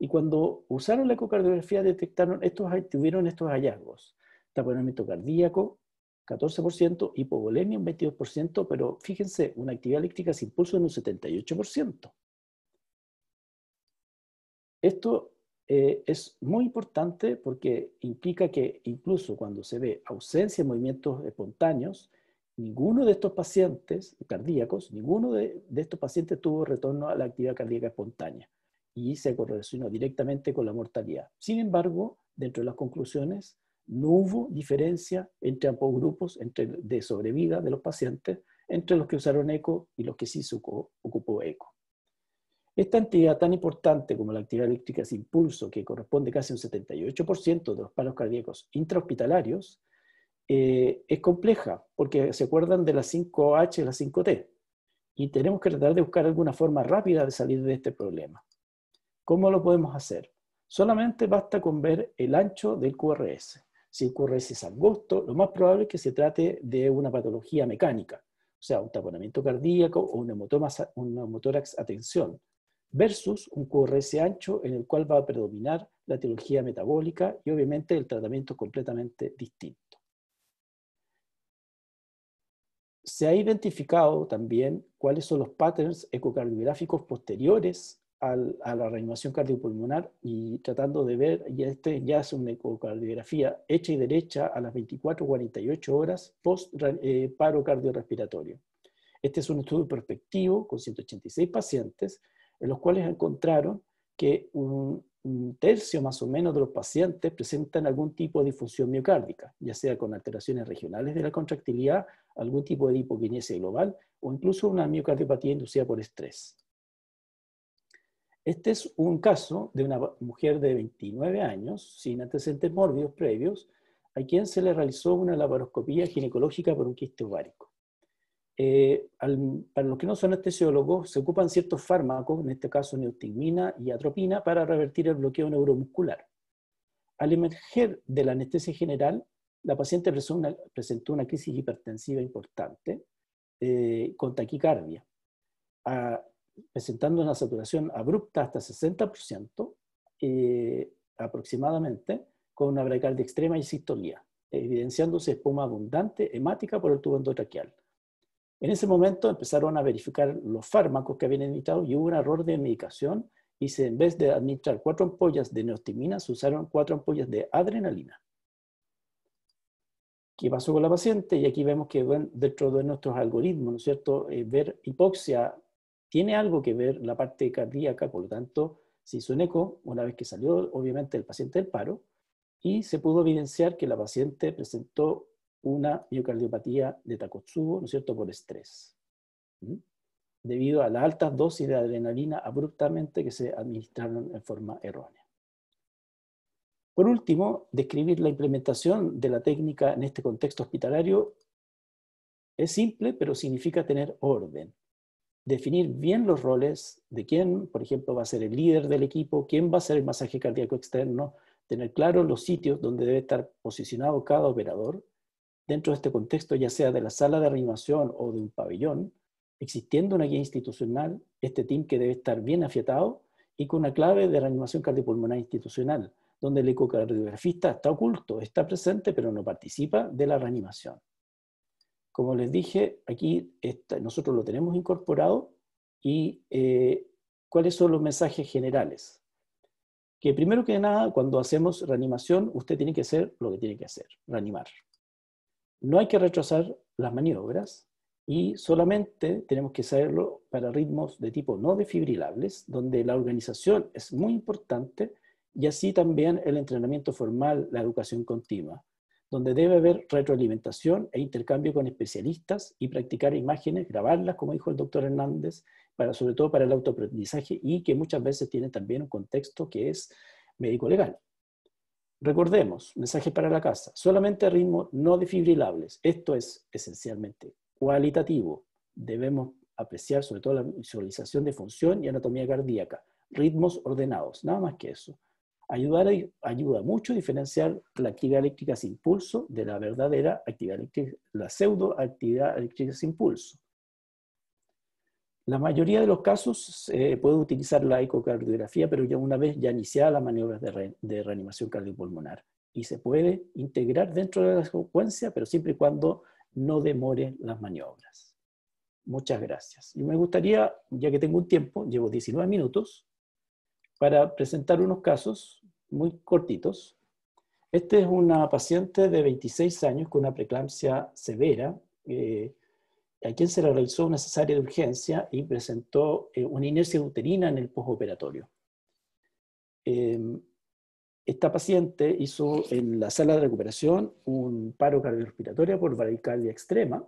y cuando usaron la ecocardiografía detectaron, estos, tuvieron estos hallazgos. Taponamiento cardíaco, 14%, hipovolemia un 22%, pero fíjense, una actividad eléctrica sin pulso en un 78%. Esto eh, es muy importante porque implica que incluso cuando se ve ausencia de movimientos espontáneos, ninguno de estos pacientes cardíacos, ninguno de estos pacientes tuvo retorno a la actividad cardíaca espontánea y se correlacionó directamente con la mortalidad. Sin embargo, dentro de las conclusiones, no hubo diferencia entre ambos grupos entre, de sobrevida de los pacientes, entre los que usaron ECO y los que sí se ocupó ECO. Esta entidad tan importante como la actividad eléctrica sin pulso, que corresponde casi a un 78% de los paros cardíacos intrahospitalarios, eh, es compleja, porque se acuerdan de las 5H y las 5T, y tenemos que tratar de buscar alguna forma rápida de salir de este problema. ¿Cómo lo podemos hacer? Solamente basta con ver el ancho del QRS. Si el QRS es angosto, lo más probable es que se trate de una patología mecánica, o sea, un taponamiento cardíaco o un, hemotórax a versus un QRS ancho en el cual va a predominar la teología metabólica y obviamente el tratamiento completamente distinto. Se ha identificado también cuáles son los patterns ecocardiográficos posteriores a la reanimación cardiopulmonar y tratando de ver, y este ya es una ecocardiografía hecha y derecha a las 24-48 horas post eh, paro cardiorrespiratorio. Este es un estudio prospectivo con 186 pacientes, en los cuales encontraron que un, tercio más o menos de los pacientes presentan algún tipo de difusión miocárdica, ya sea con alteraciones regionales de la contractilidad, algún tipo de hipoquinesia global o incluso una miocardiopatía inducida por estrés. Este es un caso de una mujer de 29 años, sin antecedentes mórbidos previos, a quien se le realizó una laparoscopía ginecológica por un quiste ovárico. Eh, para los que no son anestesiólogos, se ocupan ciertos fármacos, en este caso neostigmina y atropina, para revertir el bloqueo neuromuscular. Al emerger de la anestesia general, la paciente presentó una, crisis hipertensiva importante eh, con taquicardia presentando una saturación abrupta hasta 60% eh, aproximadamente, con una de extrema y evidenciándose espuma abundante hemática por el tubo endotraqueal. En ese momento empezaron a verificar los fármacos que habían emitado y hubo un error de medicación y se, en vez de administrar cuatro ampollas de neostimina, se usaron cuatro ampollas de adrenalina. ¿Qué pasó con la paciente? Y aquí vemos que dentro de nuestros algoritmos, ¿no es cierto?, eh, ver hipoxia tiene algo que ver la parte cardíaca, por lo tanto, se hizo un eco una vez que salió, obviamente, el paciente del paro y se pudo evidenciar que la paciente presentó una miocardiopatía de Takotsubo, ¿no es cierto?, por estrés. Debido a las altas dosis de adrenalina abruptamente que se administraron en forma errónea. Por último, describir la implementación de la técnica en este contexto hospitalario es simple, pero significa tener orden definir bien los roles de quién, por ejemplo, va a ser el líder del equipo, quién va a ser el masaje cardíaco externo, tener claro los sitios donde debe estar posicionado cada operador dentro de este contexto, ya sea de la sala de reanimación o de un pabellón, existiendo una guía institucional, este team que debe estar bien afiatado y con una clave de reanimación cardiopulmonar institucional, donde el ecocardiografista está oculto, está presente, pero no participa de la reanimación. Como les dije, aquí nosotros lo tenemos incorporado y eh, cuáles son los mensajes generales. Que primero que nada, cuando hacemos reanimación, usted tiene que hacer lo que tiene que hacer, reanimar. No hay que retrasar las maniobras y solamente tenemos que hacerlo para ritmos de tipo no defibrilables, donde la organización es muy importante y así también el entrenamiento formal, la educación continua donde debe haber retroalimentación e intercambio con especialistas y practicar imágenes, grabarlas, como dijo el doctor Hernández, para, sobre todo para el autoaprendizaje y que muchas veces tiene también un contexto que es médico-legal. Recordemos, mensaje para la casa, solamente ritmos no defibrilables. Esto es esencialmente cualitativo. Debemos apreciar sobre todo la visualización de función y anatomía cardíaca, ritmos ordenados, nada más que eso ayudar ayuda mucho a diferenciar la actividad eléctrica sin pulso de la verdadera actividad eléctrica, la pseudo actividad eléctrica sin pulso. La mayoría de los casos se puede utilizar la ecocardiografía, pero ya una vez ya iniciada las maniobras de, reanimación cardiopulmonar. Y se puede integrar dentro de la secuencia, pero siempre y cuando no demore las maniobras. Muchas gracias. Y me gustaría, ya que tengo un tiempo, llevo 19 minutos, para presentar unos casos muy cortitos. Este es una paciente de 26 años con una preeclampsia severa, eh, a quien se le realizó una cesárea de urgencia y presentó eh, una inercia uterina en el postoperatorio. Eh, esta paciente hizo en la sala de recuperación un paro cardiorrespiratorio por bradicardia extrema,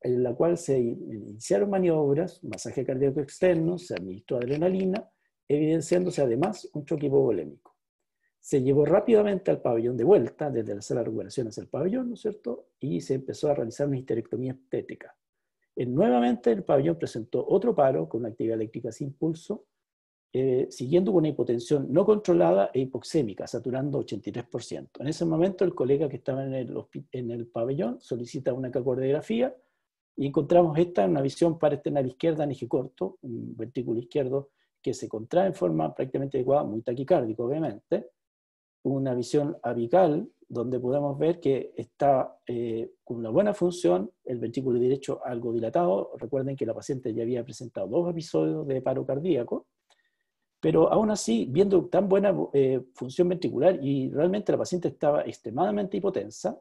en la cual se iniciaron maniobras, masaje cardíaco externo, se administró adrenalina, evidenciándose además un choque hipovolémico se llevó rápidamente al pabellón de vuelta, desde la sala de recuperación hacia el pabellón, ¿no es cierto? Y se empezó a realizar una histerectomía estética. Eh, nuevamente el pabellón presentó otro paro con una actividad eléctrica sin pulso, eh, siguiendo con una hipotensión no controlada e hipoxémica, saturando 83%. En ese momento el colega que estaba en el, en el pabellón solicita una ecocardiografía y encontramos esta en una visión parasternal izquierda en eje corto, un ventrículo izquierdo que se contrae en forma prácticamente adecuada, muy taquicárdico obviamente, una visión apical, donde podemos ver que está eh, con una buena función, el ventrículo derecho algo dilatado. Recuerden que la paciente ya había presentado dos episodios de paro cardíaco, pero aún así, viendo tan buena eh, función ventricular y realmente la paciente estaba extremadamente hipotensa,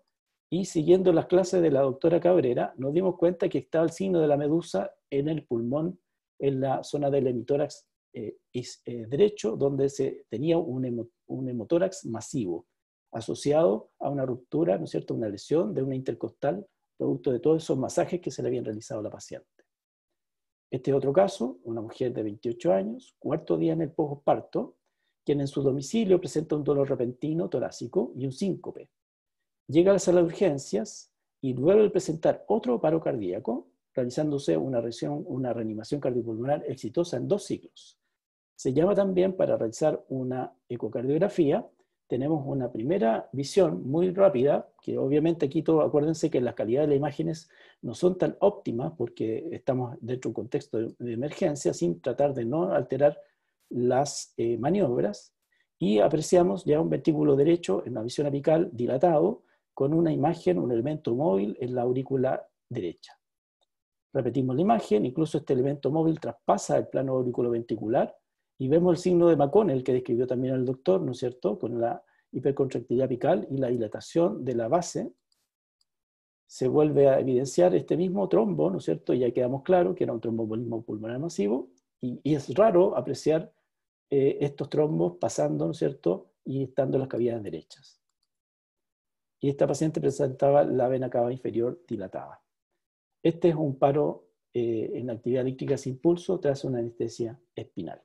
y siguiendo las clases de la doctora Cabrera, nos dimos cuenta que estaba el signo de la medusa en el pulmón, en la zona del hemitórax eh, eh, derecho donde se tenía un, hemotórax masivo asociado a una ruptura, ¿no es cierto?, una lesión de una intercostal producto de todos esos masajes que se le habían realizado a la paciente. Este otro caso, una mujer de 28 años, cuarto día en el posparto, quien en su domicilio presenta un dolor repentino torácico y un síncope. Llega a la sala de urgencias y vuelve a presentar otro paro cardíaco, realizándose una, reanimación cardiopulmonar exitosa en dos ciclos. Se llama también para realizar una ecocardiografía. Tenemos una primera visión muy rápida, que obviamente aquí todo, acuérdense que las calidades de las imágenes no son tan óptimas porque estamos dentro de un contexto de, emergencia sin tratar de no alterar las eh, maniobras y apreciamos ya un ventrículo derecho en la visión apical dilatado con una imagen, un elemento móvil en la aurícula derecha. Repetimos la imagen, incluso este elemento móvil traspasa el plano auriculoventricular y vemos el signo de el que describió también el doctor, ¿no es cierto?, con la hipercontractilidad apical y la dilatación de la base, se vuelve a evidenciar este mismo trombo, ¿no es cierto? Ya quedamos claro que era un trombobolismo pulmonar masivo, y, es raro apreciar eh, estos trombos pasando, ¿no es cierto?, y estando en las cavidades derechas. Y esta paciente presentaba la vena cava inferior dilatada. Este es un paro eh, en actividad líctrica sin pulso tras una anestesia espinal.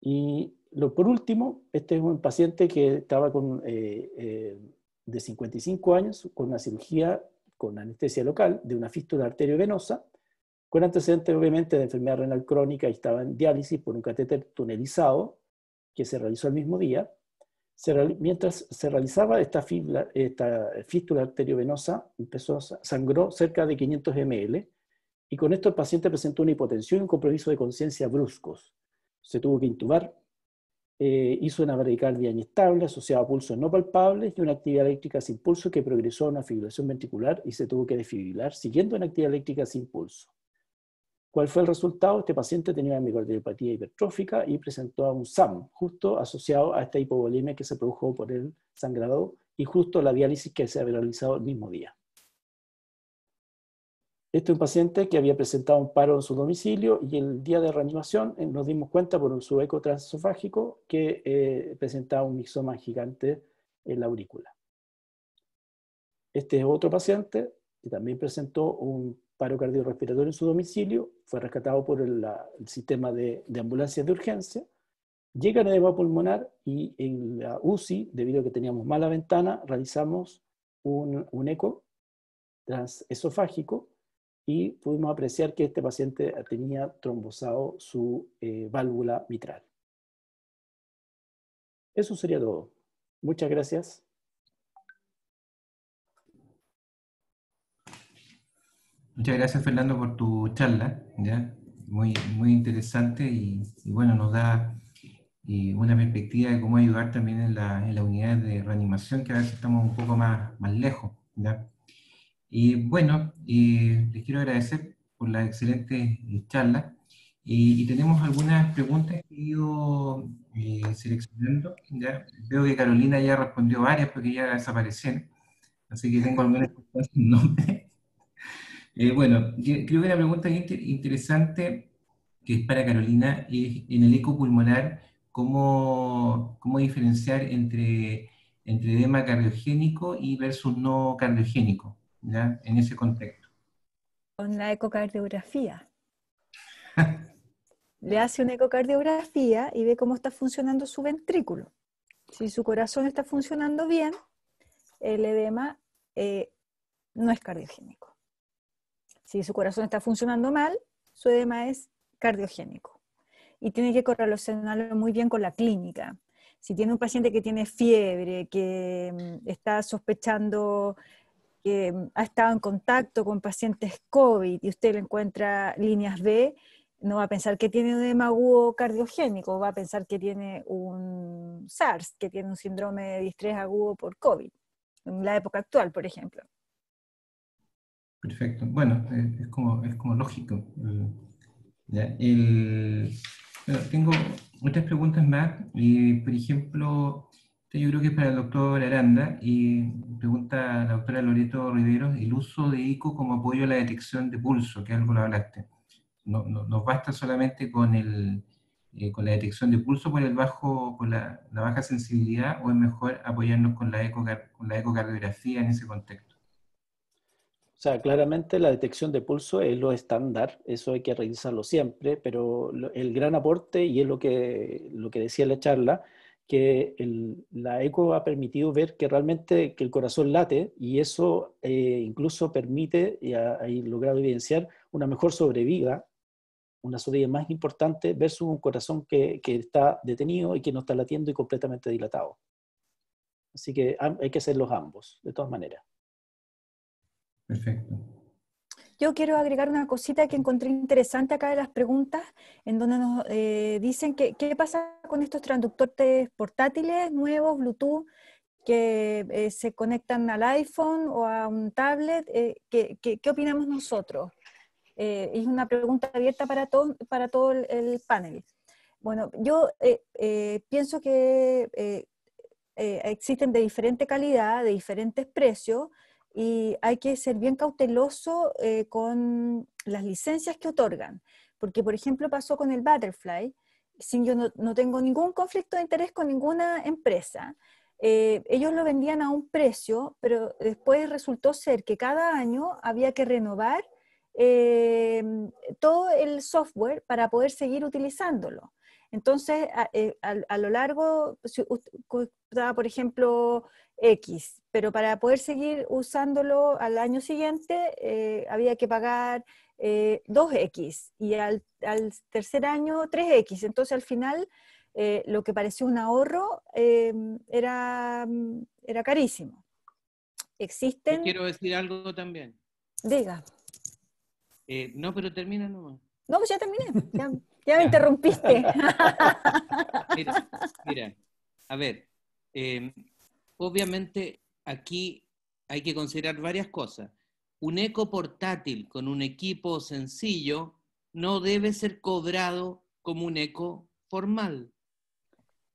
Y lo, por último, este es un paciente que estaba con, eh, eh, de 55 años con una cirugía con anestesia local de una fístula arteriovenosa, con antecedentes obviamente de enfermedad renal crónica y estaba en diálisis por un catéter tunelizado que se realizó el mismo día. mientras se realizaba esta, esta fístula arteriovenosa, empezó, sangró cerca de 500 ml y con esto el paciente presentó una hipotensión y un compromiso de conciencia bruscos se tuvo que intubar, eh, hizo una bradicardia inestable asociada a pulsos no palpables y una actividad eléctrica sin pulso que progresó a una fibrilación ventricular y se tuvo que desfibrilar siguiendo una actividad eléctrica sin pulso. ¿Cuál fue el resultado? Este paciente tenía una hipertrófica y presentó un SAM, justo asociado a esta hipovolemia que se produjo por el sangrado y justo la diálisis que se había realizado el mismo día. Este es un paciente que había presentado un paro en su domicilio y el día de reanimación eh, nos dimos cuenta por un eco transesofágico que eh, presentaba un mixoma gigante en la aurícula. Este es otro paciente que también presentó un paro cardiorrespiratorio en su domicilio, fue rescatado por el, sistema de, ambulancias de urgencia, llega a la edema pulmonar y en la UCI, debido a que teníamos mala ventana, realizamos un, un eco transesofágico y pudimos apreciar que este paciente tenía trombosado su eh, válvula mitral. Eso sería todo. Muchas gracias. Muchas gracias Fernando por tu charla, Muy, muy interesante y, bueno, nos da eh, una perspectiva de cómo ayudar también en la, en unidad de reanimación, que a veces estamos un poco más, lejos, y bueno, eh, les quiero agradecer por la excelente eh, charla. Y, tenemos algunas preguntas que he ido eh, seleccionando. veo que Carolina ya respondió varias porque ya desaparecieron. Así que tengo algunas preguntas eh, bueno, creo que una pregunta interesante que es para Carolina es en el eco pulmonar, ¿cómo, cómo diferenciar entre, entre edema cardiogénico y versus no cardiogénico? en ese contexto. Con la ecocardiografía. Le hace una ecocardiografía y ve cómo está funcionando su ventrículo. Si su corazón está funcionando bien, el edema eh, no es cardiogénico. Si su corazón está funcionando mal, su edema es cardiogénico. Y tiene que correlacionarlo muy bien con la clínica. Si tiene un paciente que tiene fiebre, que mm, está sospechando que ha estado en contacto con pacientes COVID y usted le encuentra líneas B, no va a pensar que tiene un hemagudo cardiogénico, va a pensar que tiene un SARS, que tiene un síndrome de distrés agudo por COVID, en la época actual, por ejemplo. Perfecto. Bueno, eh, es como, lógico. Mm, tengo muchas preguntas más. y por ejemplo, yo creo que es para el doctor Aranda y pregunta la doctora Loreto Riveros el uso de ICO como apoyo a la detección de pulso, que algo lo hablaste. No, nos basta solamente con, el, eh, con la detección de pulso por, el bajo, con la, baja sensibilidad o es mejor apoyarnos con la, con la ecocardiografía en ese contexto. O sea, claramente la detección de pulso es lo estándar, eso hay que revisarlo siempre, pero el gran aporte, y es lo que, lo que decía la charla, que la eco ha permitido ver que realmente que el corazón late y eso eh, incluso permite, y ha, logrado evidenciar, una mejor sobrevida, una sobrevida más importante versus un corazón que, que, está detenido y que no está latiendo y completamente dilatado. Así que hay que hacerlos ambos, de todas maneras. Perfecto. Yo quiero agregar una cosita que encontré interesante acá de las preguntas, en donde nos eh, dicen que, qué pasa con estos transductores portátiles nuevos, Bluetooth, que eh, se conectan al iPhone o a un tablet. Eh, ¿qué, opinamos nosotros? es una pregunta abierta para, todo, para todo el panel. Bueno, yo pienso que existen de diferente calidad, de diferentes precios y hay que ser bien cauteloso eh, con las licencias que otorgan, porque por ejemplo pasó con el Butterfly, sin yo no, tengo ningún conflicto de interés con ninguna empresa. Eh, ellos lo vendían a un precio, pero después resultó ser que cada año había que renovar eh, todo el software para poder seguir utilizándolo. Entonces, a, lo largo, por ejemplo, X, pero para poder seguir usándolo al año siguiente eh, había que pagar 2X eh, y al, tercer año 3X. Entonces al final eh, lo que pareció un ahorro era, mm, era carísimo. Existen... quiero decir algo también. Diga. no, pero termina nomás. No, pues ya terminé. Ya, me interrumpiste. mira, a ver, em, obviamente aquí hay que considerar varias cosas. Un eco portátil con un equipo sencillo no debe ser cobrado como un eco formal.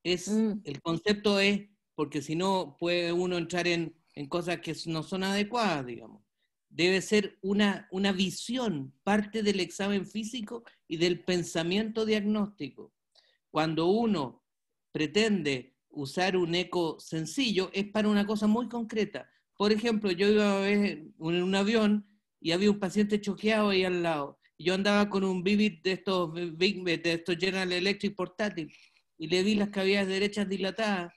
Es, mm. El concepto es, porque si no puede uno entrar en, cosas que no son adecuadas, digamos. Debe ser una, una visión, parte del examen físico y del pensamiento diagnóstico. Cuando uno pretende usar un eco sencillo es para una cosa muy concreta. Por ejemplo, yo iba a ver en un avión y había un paciente choqueado ahí al lado. Yo andaba con un Vivid de estos, eh, eh, de estos General Electric portátil y le vi las cavidades derechas dilatadas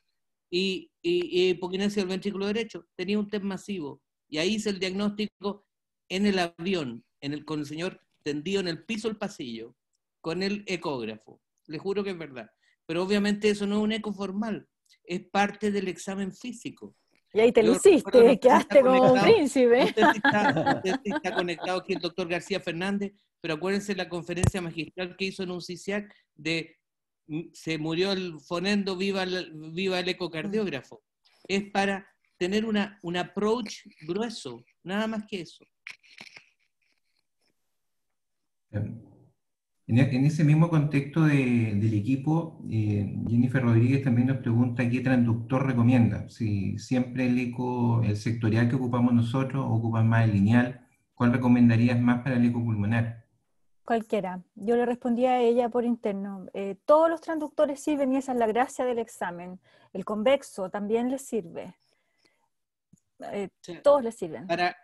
y, y, hipoquinesia del ventrículo derecho. Tenía un test masivo. Y ahí hice el diagnóstico en el avión, en el, con el señor tendido en el piso del pasillo, con el ecógrafo. Le juro que es verdad. Pero obviamente eso no es un eco formal, es parte del examen físico. Y ahí te lo hiciste, quedaste como un príncipe. Usted está, conectado aquí el doctor García Fernández, pero acuérdense la conferencia magistral que hizo en un CICIAC de mm, se murió el fonendo, viva el, viva el ecocardiógrafo. Es para tener una, un approach grueso, nada más que eso. Em, e, en, ese mismo contexto del equipo, eh, Jennifer Rodríguez también nos pregunta qué transductor recomienda. Si siempre el eco, el sectorial que ocupamos nosotros, ocupa más el lineal, ¿cuál recomendarías más para el eco pulmonar? Cualquiera. Yo le respondí a ella por interno. Eh, todos los transductores sirven y esa es la gracia del examen. El convexo también les sirve. Eh, todos les sirven. Para,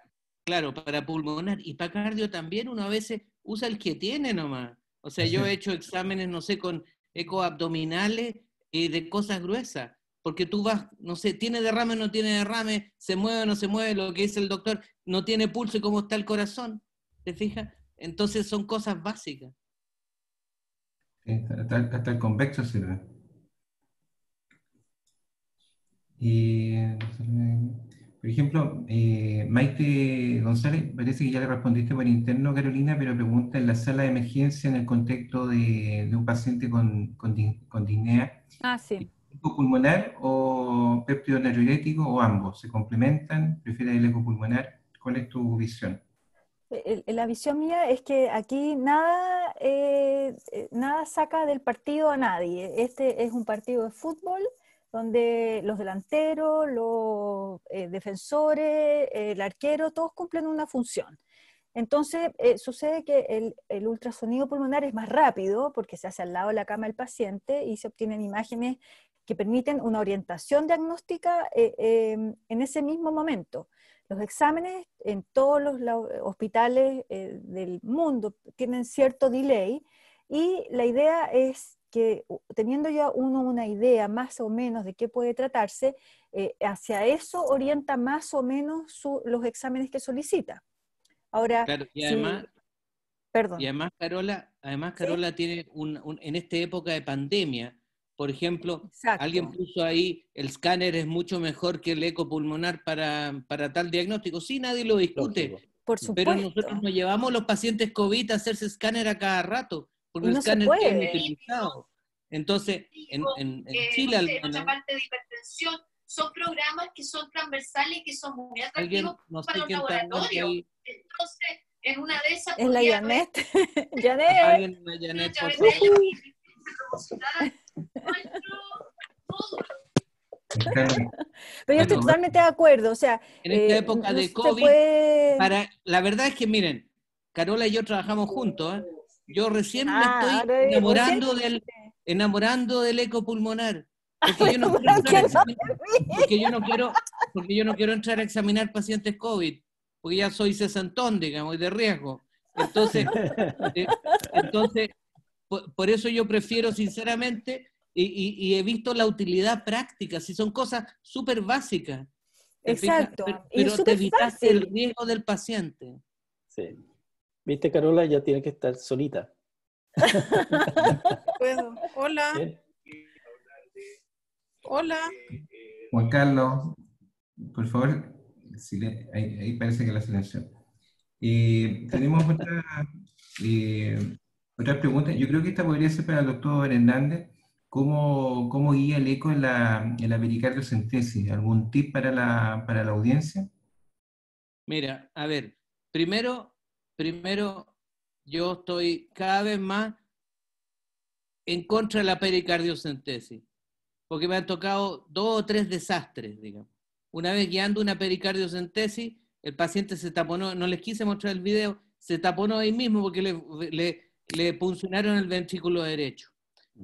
claro, para pulmonar y para cardio también uno a veces usa el que tiene nomás. O sea, yo he hecho exámenes, no sé, con ecoabdominales y eh, de cosas gruesas, porque tú vas, no sé, tiene derrame o no tiene derrame, se mueve o no se mueve, lo que dice el doctor, no tiene pulso y cómo está el corazón, ¿te fijas? Entonces son cosas básicas. hasta, el convexo sirve. Y por ejemplo, eh, Maite González, parece que ya le respondiste por interno, Carolina, pero pregunta en la sala de emergencia en el contexto de, un paciente con, con, con Ah, sí. ¿Eco pulmonar o péptido neuroidético o ambos? ¿Se complementan? ¿Prefieres el eco pulmonar? ¿Cuál es tu visión? Eh, eh, la visión mía es que aquí nada, nada saca del partido a nadie. Este es un partido de fútbol donde los delanteros, los eh, defensores, el arquero, todos cumplen una función. Entonces, eh, sucede que el, ultrasonido pulmonar es más rápido porque se hace al lado de la cama del paciente y se obtienen imágenes que permiten una orientación diagnóstica eh, em, en ese mismo momento. Los exámenes en todos los hospitales del mundo tienen cierto delay y la idea es que teniendo ya uno una idea más o menos de qué puede tratarse, eh, hacia eso orienta más o menos los exámenes que solicita. Ahora, y además, perdón. Y además, Carola, además Carola tiene un, en esta época de pandemia, por ejemplo, alguien puso ahí, el escáner es mucho mejor que el ecopulmonar para, para tal diagnóstico. Sí, nadie lo discute. Por supuesto. Pero nosotros nos llevamos los pacientes COVID a hacerse escáner a cada rato porque no el escáner Entonces, en, Chile... la parte de hipertensión, son programas que son transversales y que son muy atractivos para los laboratorios. Entonces, en una de esas... Es la Yanet, Yanet. Janet, por favor. Pero yo estoy totalmente de acuerdo, o sea... En esta eh, época de COVID, para, la verdad es que, miren, Carola y yo trabajamos juntos, ¿eh? Yo recién me ah, estoy enamorando del, enamorando del ecopulmonar. Porque yo, no quiero entrar a porque, yo no quiero, porque yo no quiero entrar a examinar pacientes COVID, porque ya soy sesantón, digamos, de riesgo. Entonces, eh, entonces por, eso yo prefiero sinceramente y, he visto la utilidad práctica, si son cosas súper básicas. Exacto. pero, te evitas el riesgo del paciente. Sí. Viste, Carola, ya tiene que estar solita. hola. Hola. Juan Carlos, por favor, ahí, parece que la silencio. tenemos eh, otra, pregunta. Yo creo que esta podría ser para el doctor Hernández. ¿Cómo, cómo guía el eco en la, en la ¿Algún tip para la, para la audiencia? Mira, a ver, primero primero, yo estoy cada vez más en contra de la pericardiocentesis, porque me han tocado dos o tres desastres, digamos. Una vez guiando una pericardiocentesis, el paciente se taponó, no les quise mostrar el video, se taponó ahí mismo porque le, le, puncionaron el ventrículo derecho.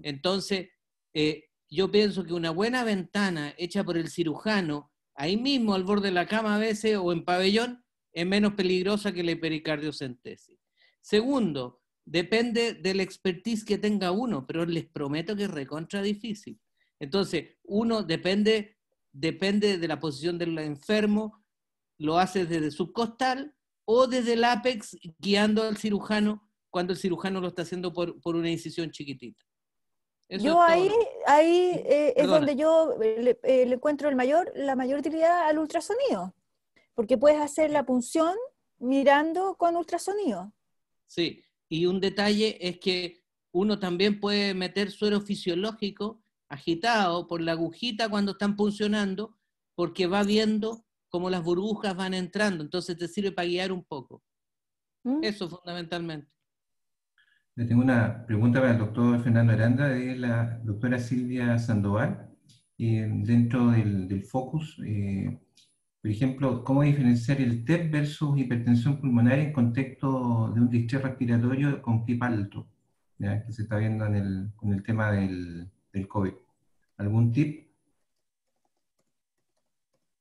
Entonces, eh, yo pienso que una buena ventana hecha por el cirujano, ahí mismo al borde de la cama a veces o en pabellón, es menos peligrosa que la hipericardiocentesis. Segundo, depende del expertise que tenga uno, pero les prometo que es recontra difícil. Entonces, uno depende, depende de la posición del enfermo, lo hace desde subcostal o desde el apex guiando al cirujano cuando el cirujano lo está haciendo por, una incisión chiquitita. yo ahí, ahí eh, es donde yo eh, eh, le, encuentro el mayor, la mayor utilidad al ultrasonido porque puedes hacer la punción mirando con ultrasonido. Sí, y un detalle es que uno también puede meter suero fisiológico agitado por la agujita cuando están puncionando, porque va viendo cómo las burbujas van entrando, entonces te sirve para guiar un poco. ¿Mm? Eso fundamentalmente. Le tengo una pregunta para el doctor Fernando Aranda de la doctora Silvia Sandoval. dentro del, focus, eh, por ejemplo, ¿cómo diferenciar el TEP versus hipertensión pulmonar en contexto de un distrés respiratorio con PIP alto? Que se está viendo en el, con el tema del, COVID. ¿Algún tip?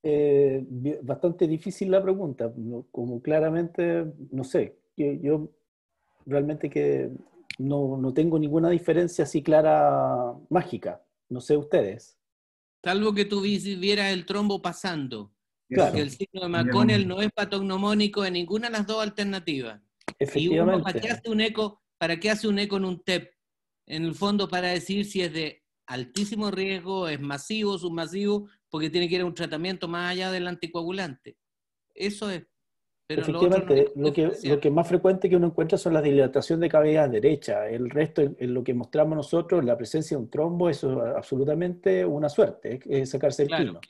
Eh, bastante difícil la pregunta, como claramente, no sé, yo, realmente que no, no, tengo ninguna diferencia así clara mágica, no sé ustedes. Salvo que tú vieras el trombo pasando. Que el signo de McConnell no es patognomónico en ninguna de las dos alternativas. Y uno, ¿para qué hace un eco? ¿Para qué hace un eco en un TEP? En el fondo, para decir si es de altísimo riesgo, es masivo, submasivo, porque tiene que ir a un tratamiento más allá del anticoagulante. Eso es. Efectivamente, lo, que, lo, más frecuente que uno encuentra son las dilatación de cavidad derecha. El resto, en lo que mostramos nosotros, la presencia de un trombo, eso es absolutamente una suerte, es sacarse el claro.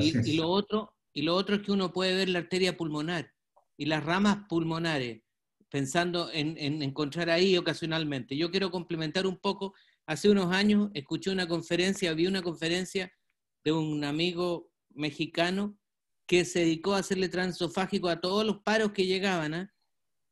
Y, lo otro, y lo otro es que uno puede ver la arteria pulmonar y las ramas pulmonares, pensando en, encontrar ahí ocasionalmente. Yo quiero complementar un poco. Hace unos años escuché una conferencia, vi una conferencia de un amigo mexicano que se dedicó a hacerle transofágico a todos los paros que llegaban, ¿ah?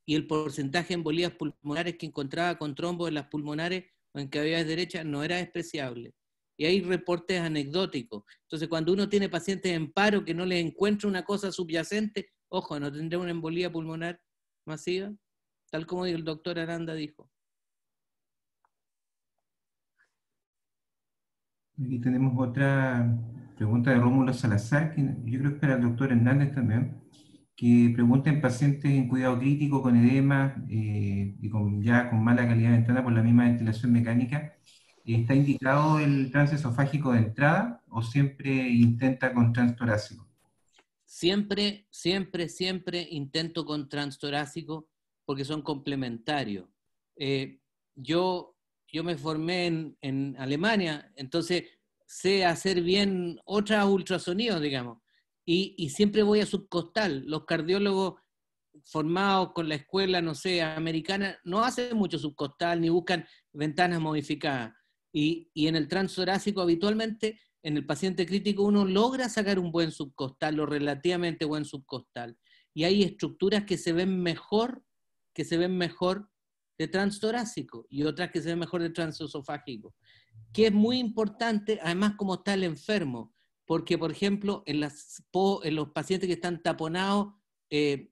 y el porcentaje de embolías pulmonares que encontraba con trombos en las pulmonares o en cavidades derechas no era despreciable y hay reportes anecdóticos. Entonces, cuando uno tiene pacientes en paro que no le encuentra una cosa subyacente, ojo, no tendrá una embolía pulmonar masiva, tal como el doctor Aranda dijo. Aquí tenemos otra pregunta de Rómulo Salazar, que yo creo que para el doctor Hernández también, que pregunta en pacientes en cuidado crítico con edema eh, y con, ya con mala calidad de ventana por la misma ventilación mecánica, ¿Está indicado el trance esofágico de entrada o siempre intenta con transtorácico? Siempre, siempre, siempre intento con transtorácico porque son complementarios. Eh, yo, yo me formé en, Alemania, entonces sé hacer bien otras ultrasonidos, digamos, y, y siempre voy a subcostal. Los cardiólogos formados con la escuela, no sé, americana, no hacen mucho subcostal ni buscan ventanas modificadas y, en el transtorácico habitualmente, en el paciente crítico, uno logra sacar un buen subcostal o relativamente buen subcostal. Y hay estructuras que se ven mejor, que se ven mejor de transtorácico y otras que se ven mejor de transesofágico. Que es muy importante, además, como está el enfermo. Porque, por ejemplo, en, los pacientes que están taponados, eh,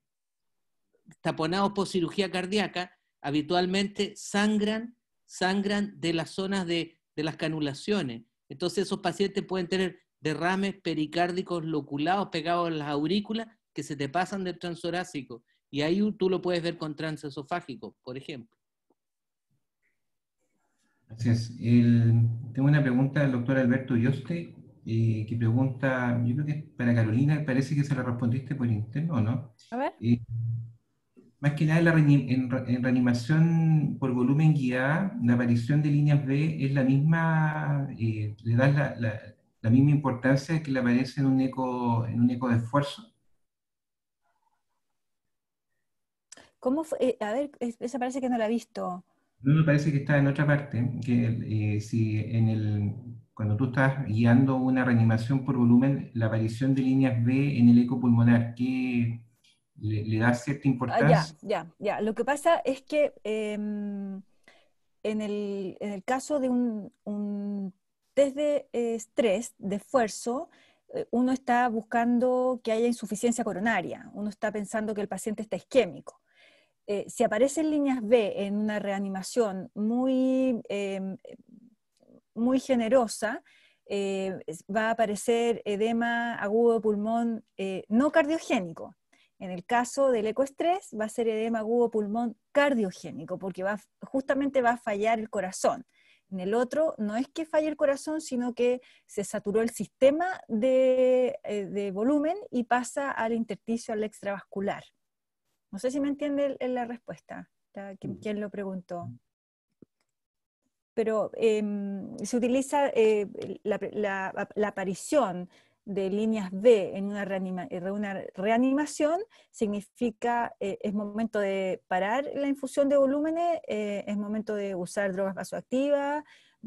taponados por cirugía cardíaca, habitualmente sangran sangran de las zonas de, de las canulaciones. Entonces esos pacientes pueden tener derrames pericárdicos loculados pegados a las aurículas que se te pasan del transorácico. Y ahí tú lo puedes ver con transesofágico, por ejemplo. Gracias. tengo una pregunta del doctor Alberto Yoste, eh, que pregunta, yo creo que es para Carolina, parece que se la respondiste por interno, ¿no? A ver. Eh, más que nada en, reanimación por volumen guiada, la aparición de líneas B es la misma, eh, le da la, misma importancia que le aparece en un eco, en un eco de esfuerzo. ¿Cómo eh, a ver, esa parece que no la he visto. No, me parece que está en otra parte, que eh, si en cuando tú estás guiando una reanimación por volumen, la aparición de líneas B en el eco pulmonar, ¿qué, le, dar cierta ah, importancia. ya, ya, ya. Lo que pasa es que em, en, el, caso de un, test de estrés, de esfuerzo, eh, uno está buscando que haya insuficiencia coronaria, uno está pensando que el paciente está isquémico. Eh, si aparecen líneas B en una reanimación muy, em, muy generosa, eh, va a aparecer edema agudo de pulmón no cardiogénico. En el caso del ecoestrés, va a ser edema agudo pulmón cardiogénico, porque justamente va a fallar el corazón. En el otro, no es que falle el corazón, sino que se saturó el sistema de, eh, volumen y pasa al intersticio, al extravascular. No sé si me entiende la respuesta, ¿Quién lo preguntó pero em, se utiliza eh, la, la, aparición de líneas B en una, reanimación significa eh, es momento de parar la infusión de volúmenes, eh, es momento de usar drogas vasoactivas,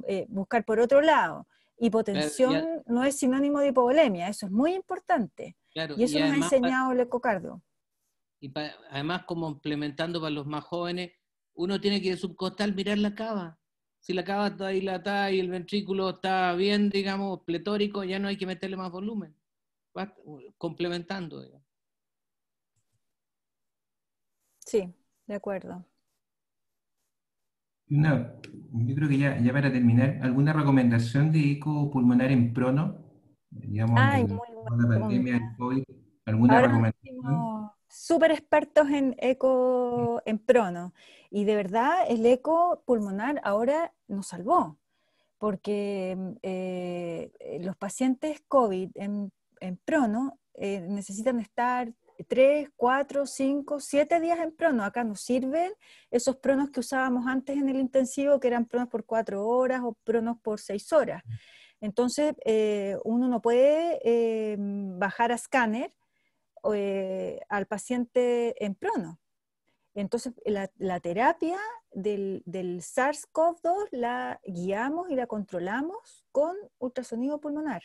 eh, buscar por otro lado. Hipotensión no es sinónimo de hipovolemia, eso es muy importante. y eso nos ha enseñado el ecocardio. Y además, como implementando para los más jóvenes, uno tiene que subcostal mirar la cava si la cava está dilatada y el ventrículo está bien, digamos, pletórico, ya no hay que meterle más volumen. complementando, Sí, de acuerdo. yo creo que ya, ya para terminar, ¿alguna recomendación de eco pulmonar en prono? Digamos, Ay, muy buena la ¿alguna recomendación? súper expertos en eco, mm. en prono. Y de verdad, el eco pulmonar ahora nos salvó, porque mm, eh, los pacientes COVID en, en prono eh, necesitan estar 3, 4, 5, 7 días en prono. Acá nos sirven esos pronos que usábamos antes en el intensivo, que eran pronos por 4 horas o pronos por 6 horas. Mm. Entonces, eh, uno no puede bajar a escáner eh, al paciente en prono. Entonces, la, terapia del, SARS-CoV-2 la guiamos y la controlamos con ultrasonido pulmonar.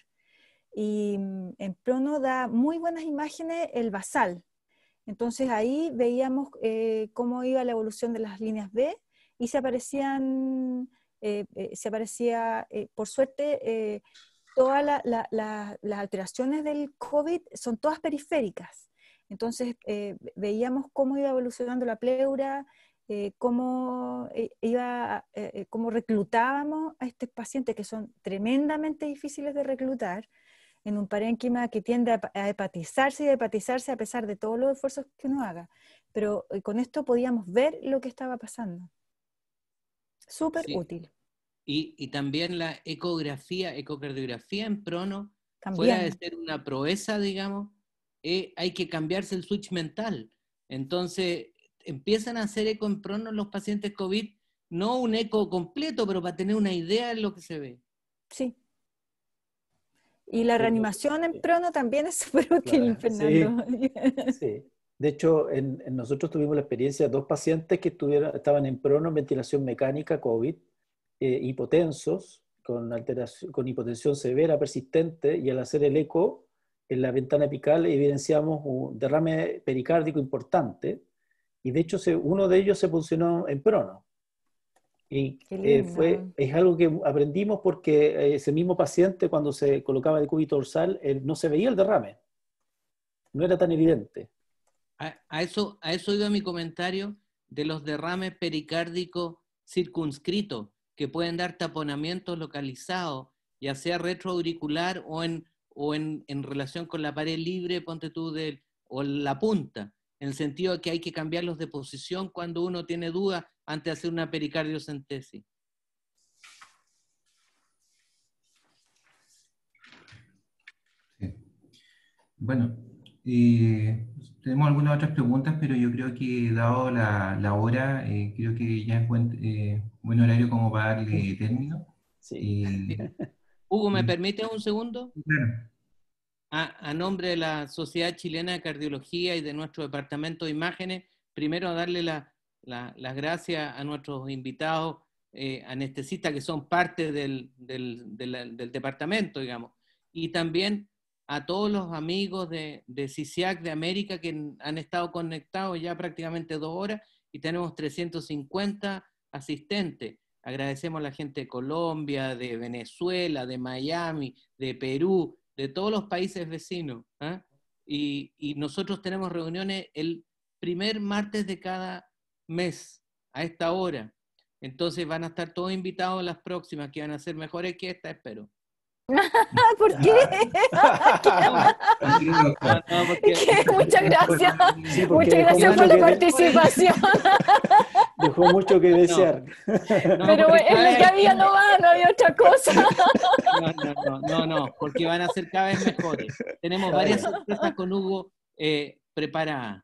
Y mm, en prono da muy buenas imágenes el basal. Entonces ahí veíamos eh, cómo iba la evolución de las líneas B y se aparecían, eh, se aparecía, por suerte, todas las alteraciones del COVID son todas periféricas. Entonces eh, veíamos cómo iba evolucionando la pleura, eh, cómo, eh, iba, reclutábamos a estos pacientes que son tremendamente difíciles de reclutar en un parénquima que tiende a, hepatizarse y a hepatizarse a pesar de todos los esfuerzos que uno haga. Pero con esto podíamos ver lo que estaba pasando. Súper útil y, también la ecografía, ecocardiografía en prono, también. ser una proeza, digamos, eh, hay que cambiarse el switch mental. Entonces, empiezan a hacer eco en prono los pacientes COVID, no un eco completo, pero para tener una idea de lo que se ve. Sí. Y la reanimación en prono también es súper útil, Sí, De hecho, nosotros tuvimos la experiencia de dos pacientes que estaban en prono, ventilación mecánica, COVID, eh, hipotensos, con, alteración, con hipotensión severa persistente, y al hacer el eco en la ventana apical evidenciamos un derrame pericárdico importante, y de hecho uno de ellos se funcionó en prono. Y eh, fue, es algo que aprendimos porque eh, ese mismo paciente cuando se colocaba el cúbito dorsal no se veía el derrame, no era tan evidente. A, eso, a eso iba mi comentario de los derrames pericárdicos circunscritos, que pueden dar taponamiento localizado, ya sea retroauricular o en, o en, relación con la pared libre, ponte tú, o la punta, en el sentido de que hay que cambiarlos de posición cuando uno tiene duda antes de hacer una pericardiocentesis. Bueno, y tenemos algunas otras preguntas, pero yo creo que dado la, hora, eh, creo que ya es buen, eh, buen, horario como para darle término. Sí. Eh, Hugo, ¿me permite un segundo? A, nombre de la Sociedad Chilena de Cardiología y de nuestro Departamento de Imágenes, primero darle las gracias a nuestros invitados anestesistas que son parte del, del departamento, digamos, y también a todos los amigos de, de CISIAC de América que han estado conectados ya prácticamente dos horas y tenemos 350 asistentes. Agradecemos a la gente de Colombia, de Venezuela, de Miami, de Perú, de todos los países vecinos. ¿ah? Y, y, nosotros tenemos reuniones el primer martes de cada mes, a esta hora. Entonces van a estar todos invitados a las próximas, que van a ser mejores que esta, espero. ¿Por qué? Muchas gracias. Muchas gracias por la participación. Dejó mucho que desear. Pero es lo que había no va, no había otra cosa. No, no, no, no, porque van a ser cada vez mejores. Tenemos varias sorpresas con Hugo eh, preparadas.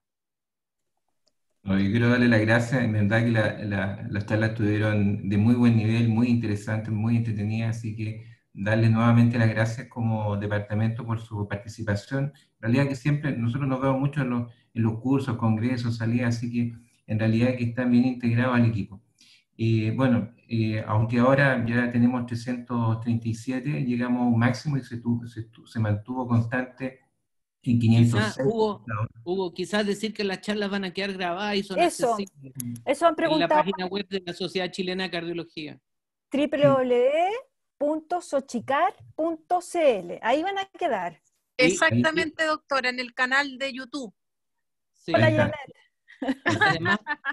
yo quiero darle las gracias, en verdad que las charlas tuvieron de muy buen nivel, muy interesantes, muy entretenidas, así que darle nuevamente las gracias como departamento por su participación. En realidad que siempre nosotros nos vemos mucho en los, cursos, congresos, salidas, así que en realidad que están bien integrados al equipo. Eh, bueno, aunque ahora ya tenemos 337, llegamos a un máximo y se, se, mantuvo constante en 506. Ah, hubo quizás decir que las charlas van a quedar grabadas y son eso, accesibles eso han preguntado. en la página web de la Sociedad Chilena de Cardiología. www .sochicar.cl Ahí van a quedar. Exactamente, doctora, en el canal de YouTube. Hola,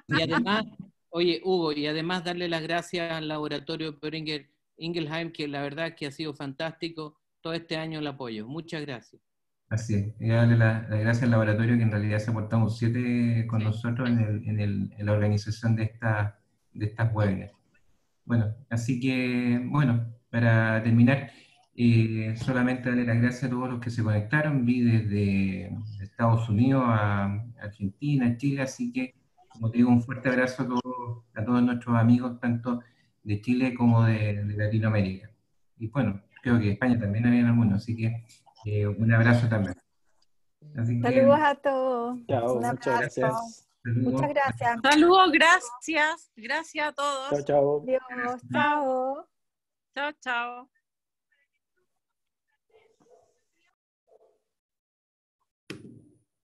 y además, oye, Hugo, y además darle las gracias al laboratorio Peringer Ingelheim, que la verdad que ha sido fantástico todo este año el apoyo. Muchas gracias. Así es, y darle las gracias al laboratorio que en realidad se portamos siete con nosotros en, la organización de, esta, de estas webinars. Bueno, así que, bueno, para terminar, eh, solamente darle las gracias a todos los que se conectaron. Vi desde Estados Unidos a Argentina, Chile, así que, como te digo, un fuerte abrazo a todos, nuestros amigos, tanto de Chile como de, Latinoamérica. Y bueno, creo que España también había algunos, así que eh, un abrazo también. Saludos a todos. Chao, muchas gracias. Saludos. Muchas gracias. Saludos, gracias. Gracias a todos. Chao, chao. chao. Tchau, tchau.